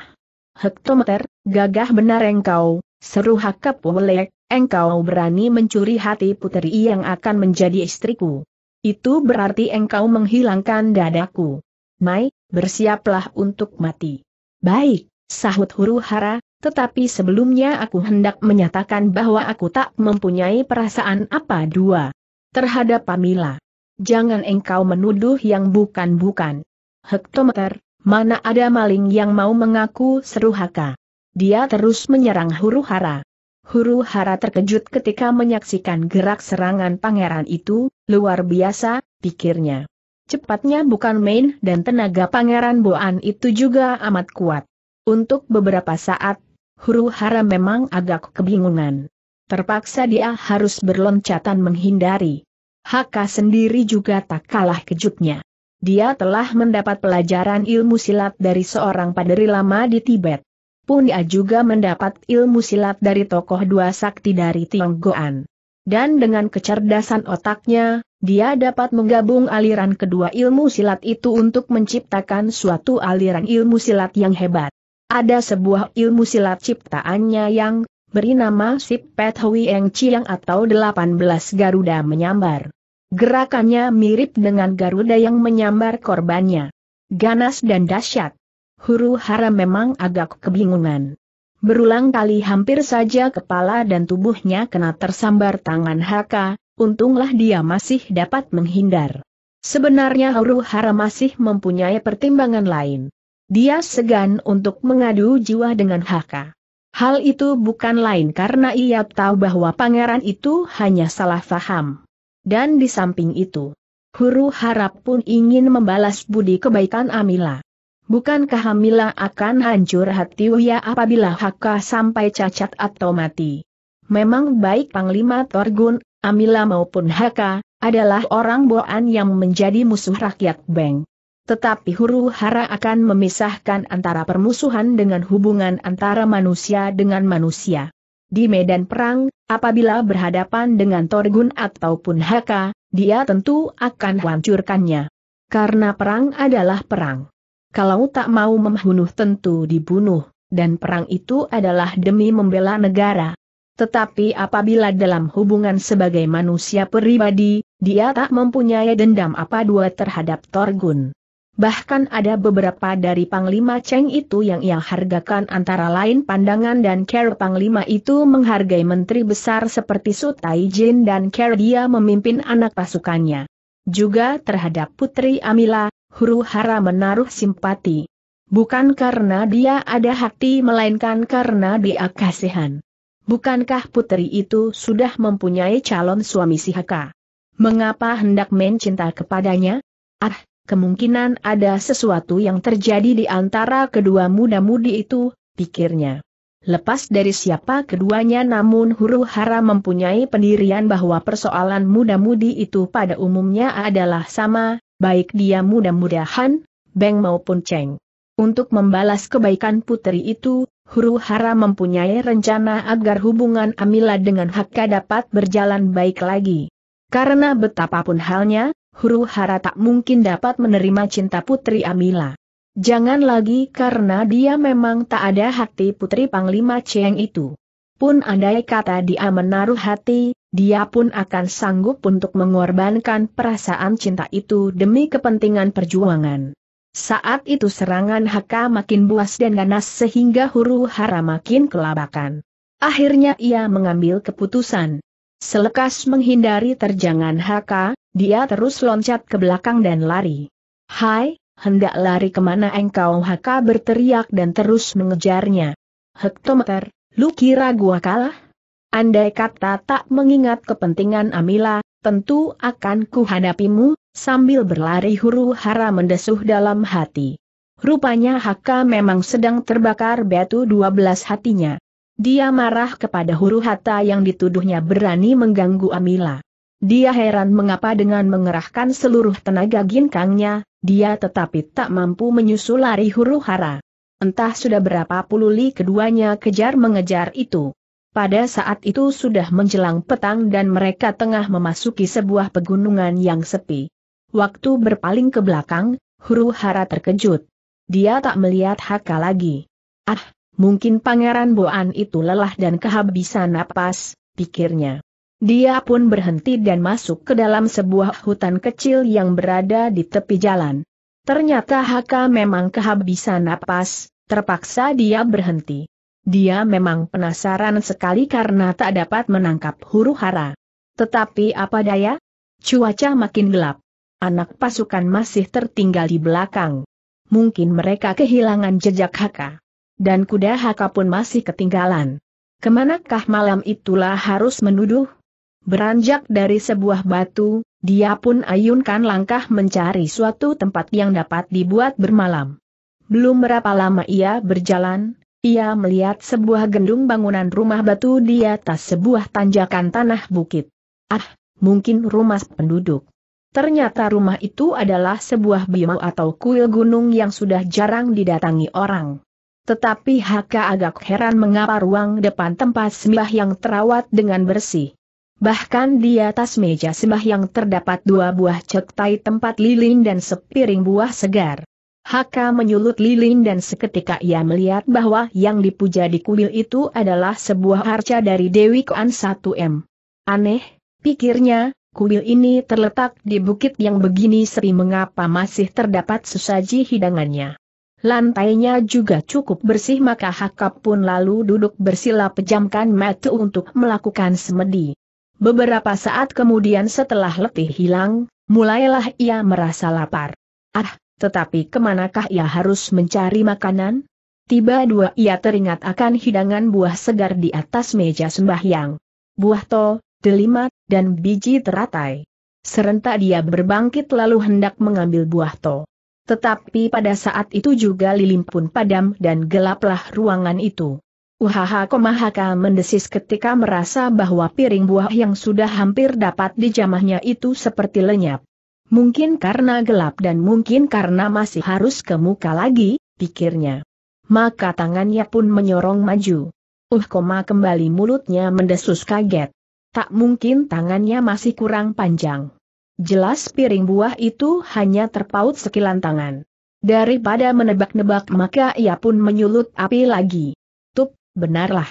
Hektometer, gagah benar engkau, seru Hakap Wolek, engkau berani mencuri hati puteri yang akan menjadi istriku. Itu berarti engkau menghilangkan dadaku. Mai, bersiaplah untuk mati. Baik, sahut huru hara, tetapi sebelumnya aku hendak menyatakan bahwa aku tak mempunyai perasaan apa dua terhadap Pamila. Jangan engkau menuduh yang bukan-bukan. Hektometer, mana ada maling yang mau mengaku seru Haka. Dia terus menyerang huru hara. Huru hara terkejut ketika menyaksikan gerak serangan pangeran itu, luar biasa, pikirnya. Cepatnya bukan main dan tenaga pangeran Boan itu juga amat kuat. Untuk beberapa saat, huru hara memang agak kebingungan. Terpaksa dia harus berloncatan menghindari. Haka sendiri juga tak kalah kejutnya. Dia telah mendapat pelajaran ilmu silat dari seorang paderi lama di Tibet. Pun Punia juga mendapat ilmu silat dari tokoh dua sakti dari Tionggoan. Dan dengan kecerdasan otaknya, dia dapat menggabung aliran kedua ilmu silat itu untuk menciptakan suatu aliran ilmu silat yang hebat. Ada sebuah ilmu silat ciptaannya yang beri nama Sip Pet Hui Eng Chiang atau 18 Garuda menyambar. Gerakannya mirip dengan Garuda yang menyambar korbannya. Ganas dan dahsyat. Huru hara memang agak kebingungan. Berulang kali hampir saja kepala dan tubuhnya kena tersambar tangan Haka, untunglah dia masih dapat menghindar. Sebenarnya Huru Hara masih mempunyai pertimbangan lain. Dia segan untuk mengadu jiwa dengan Haka. Hal itu bukan lain karena ia tahu bahwa pangeran itu hanya salah faham. Dan di samping itu, Huru Harap pun ingin membalas budi kebaikan Amila. Bukankah Amila akan hancur hati Wia apabila Haka sampai cacat atau mati? Memang baik Panglima Torgun, Amila maupun Haka, adalah orang Boan yang menjadi musuh rakyat Beng. Tetapi huru hara akan memisahkan antara permusuhan dengan hubungan antara manusia dengan manusia. Di medan perang, apabila berhadapan dengan Torgun ataupun Haka, dia tentu akan hancurkannya. Karena perang adalah perang. Kalau tak mau membunuh tentu dibunuh, dan perang itu adalah demi membela negara. Tetapi apabila dalam hubungan sebagai manusia pribadi, dia tak mempunyai dendam apa dua terhadap Torgun. Bahkan ada beberapa dari Panglima Cheng itu yang ia hargakan antara lain pandangan dan care Panglima itu menghargai menteri besar seperti Su Jin dan care dia memimpin anak pasukannya. Juga terhadap Putri Amila, huru hara menaruh simpati. Bukan karena dia ada hati melainkan karena dia kasihan. Bukankah putri itu sudah mempunyai calon suami si Haka? Mengapa hendak mencinta kepadanya? Ah, kemungkinan ada sesuatu yang terjadi di antara kedua muda-mudi itu, pikirnya. Lepas dari siapa keduanya namun huru hara mempunyai pendirian bahwa persoalan muda-mudi itu pada umumnya adalah sama, baik dia muda mudahan Beng maupun ceng. Untuk membalas kebaikan putri itu, huru hara mempunyai rencana agar hubungan Amila dengan Hakka dapat berjalan baik lagi. Karena betapapun halnya, huru hara tak mungkin dapat menerima cinta Putri Amila. Jangan lagi karena dia memang tak ada hati Putri Panglima Cheng itu. Pun andai kata dia menaruh hati, dia pun akan sanggup untuk mengorbankan perasaan cinta itu demi kepentingan perjuangan. Saat itu serangan Haka makin buas dan ganas sehingga huru hara makin kelabakan. Akhirnya ia mengambil keputusan. Selekas menghindari terjangan Haka, dia terus loncat ke belakang dan lari. Hai, hendak lari kemana engkau Haka berteriak dan terus mengejarnya. Hektometer, lu kira gua kalah? Andai kata tak mengingat kepentingan Amila, tentu akan kuhadapimu, sambil berlari huru hara mendesuh dalam hati. Rupanya Haka memang sedang terbakar batu 12 hatinya. Dia marah kepada huru hata yang dituduhnya berani mengganggu Amila. Dia heran mengapa dengan mengerahkan seluruh tenaga ginkangnya, dia tetapi tak mampu menyusul lari huru hara. Entah sudah berapa puluh li keduanya kejar mengejar itu. Pada saat itu sudah menjelang petang dan mereka tengah memasuki sebuah pegunungan yang sepi. Waktu berpaling ke belakang, huru hara terkejut. Dia tak melihat Haka lagi. Ah, mungkin Pangeran Boan itu lelah dan kehabisan napas, pikirnya. Dia pun berhenti dan masuk ke dalam sebuah hutan kecil yang berada di tepi jalan. Ternyata Haka memang kehabisan napas, terpaksa dia berhenti. Dia memang penasaran sekali karena tak dapat menangkap huru hara. Tetapi apa daya? Cuaca makin gelap. Anak pasukan masih tertinggal di belakang. Mungkin mereka kehilangan jejak Haka. Dan kuda Haka pun masih ketinggalan. Kemanakah malam itulah harus menuduh Beranjak dari sebuah batu, dia pun ayunkan langkah mencari suatu tempat yang dapat dibuat bermalam. Belum berapa lama ia berjalan, ia melihat sebuah gendung bangunan rumah batu di atas sebuah tanjakan tanah bukit. Ah, mungkin rumah penduduk. Ternyata rumah itu adalah sebuah bima atau kuil gunung yang sudah jarang didatangi orang. Tetapi Haka agak heran mengapa ruang depan tempat sembah yang terawat dengan bersih Bahkan di atas meja sembahyang terdapat dua buah cektai tempat lilin dan sepiring buah segar. Haka menyulut lilin dan seketika ia melihat bahwa yang dipuja di kuil itu adalah sebuah arca dari Dewi Koan 1M. Aneh, pikirnya, kuil ini terletak di bukit yang begini sering. mengapa masih terdapat sesaji hidangannya. Lantainya juga cukup bersih maka Haka pun lalu duduk bersila pejamkan mata untuk melakukan semedi. Beberapa saat kemudian setelah letih hilang, mulailah ia merasa lapar. Ah, tetapi kemanakah ia harus mencari makanan? Tiba dua ia teringat akan hidangan buah segar di atas meja sembahyang. Buah to, delima, dan biji teratai. Serentak dia berbangkit lalu hendak mengambil buah to. Tetapi pada saat itu juga lilin pun padam dan gelaplah ruangan itu. Uhaha Komahaka mendesis ketika merasa bahwa piring buah yang sudah hampir dapat dijamahnya itu seperti lenyap. Mungkin karena gelap dan mungkin karena masih harus ke muka lagi, pikirnya. Maka tangannya pun menyorong maju. Uh koma kembali mulutnya mendesus kaget. Tak mungkin tangannya masih kurang panjang. Jelas piring buah itu hanya terpaut sekilan tangan. Daripada menebak-nebak maka ia pun menyulut api lagi benarlah.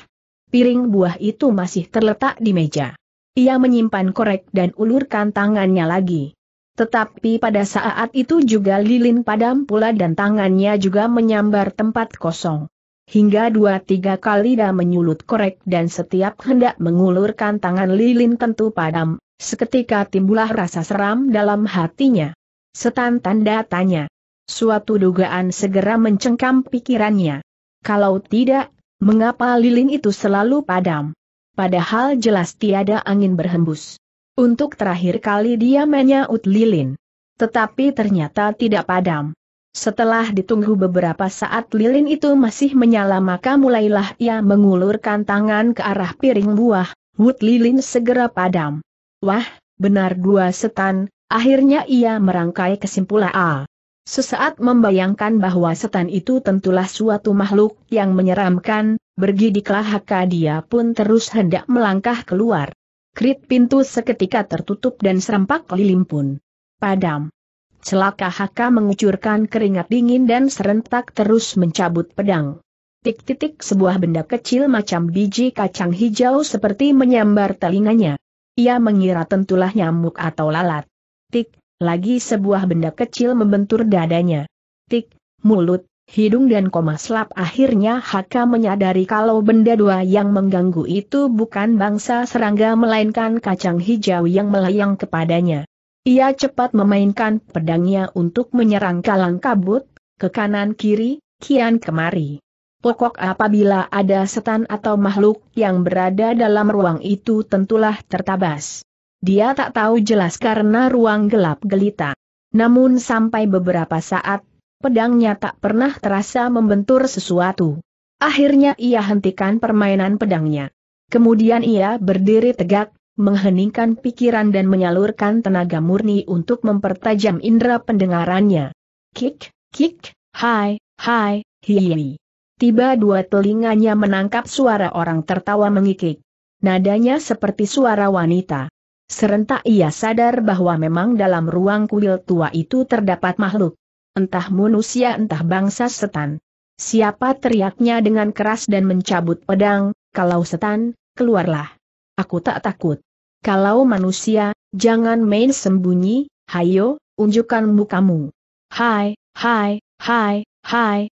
Piring buah itu masih terletak di meja. Ia menyimpan korek dan ulurkan tangannya lagi. Tetapi pada saat itu juga lilin padam pula dan tangannya juga menyambar tempat kosong. Hingga dua tiga kali dia menyulut korek dan setiap hendak mengulurkan tangan lilin tentu padam, seketika timbulah rasa seram dalam hatinya. Setan tanda tanya. Suatu dugaan segera mencengkam pikirannya. Kalau tidak, Mengapa lilin itu selalu padam? Padahal jelas tiada angin berhembus. Untuk terakhir kali dia menyaut lilin. Tetapi ternyata tidak padam. Setelah ditunggu beberapa saat lilin itu masih menyala maka mulailah ia mengulurkan tangan ke arah piring buah, wood lilin segera padam. Wah, benar gua setan, akhirnya ia merangkai kesimpulan. Sesaat membayangkan bahwa setan itu tentulah suatu makhluk yang menyeramkan, bergidiklah haka dia pun terus hendak melangkah keluar. Krit pintu seketika tertutup dan serempak lilin pun padam. Celaka Haka mengucurkan keringat dingin dan serentak terus mencabut pedang. Tik-titik sebuah benda kecil macam biji kacang hijau seperti menyambar telinganya. Ia mengira tentulah nyamuk atau lalat. Tik, lagi sebuah benda kecil membentur dadanya. Tik, mulut, hidung dan koma selap akhirnya Haka menyadari kalau benda dua yang mengganggu itu bukan bangsa serangga melainkan kacang hijau yang melayang kepadanya. Ia cepat memainkan pedangnya untuk menyerang kalang kabut, ke kanan kiri, kian kemari. Pokok apabila ada setan atau makhluk yang berada dalam ruang itu tentulah tertabas. Dia tak tahu jelas karena ruang gelap gelita. Namun sampai beberapa saat, pedangnya tak pernah terasa membentur sesuatu. Akhirnya ia hentikan permainan pedangnya. Kemudian ia berdiri tegak, mengheningkan pikiran dan menyalurkan tenaga murni untuk mempertajam indera pendengarannya. Kik, kik, hai, hai, hihi. Tiba dua telinganya menangkap suara orang tertawa mengikik. Nadanya seperti suara wanita. Serentak ia sadar bahwa memang dalam ruang kuil tua itu terdapat makhluk. Entah manusia entah bangsa setan. Siapa teriaknya dengan keras dan mencabut pedang, kalau setan, keluarlah. Aku tak takut. Kalau manusia, jangan main sembunyi, hayo, unjukkan mukamu. Hai, hai, hai, hai,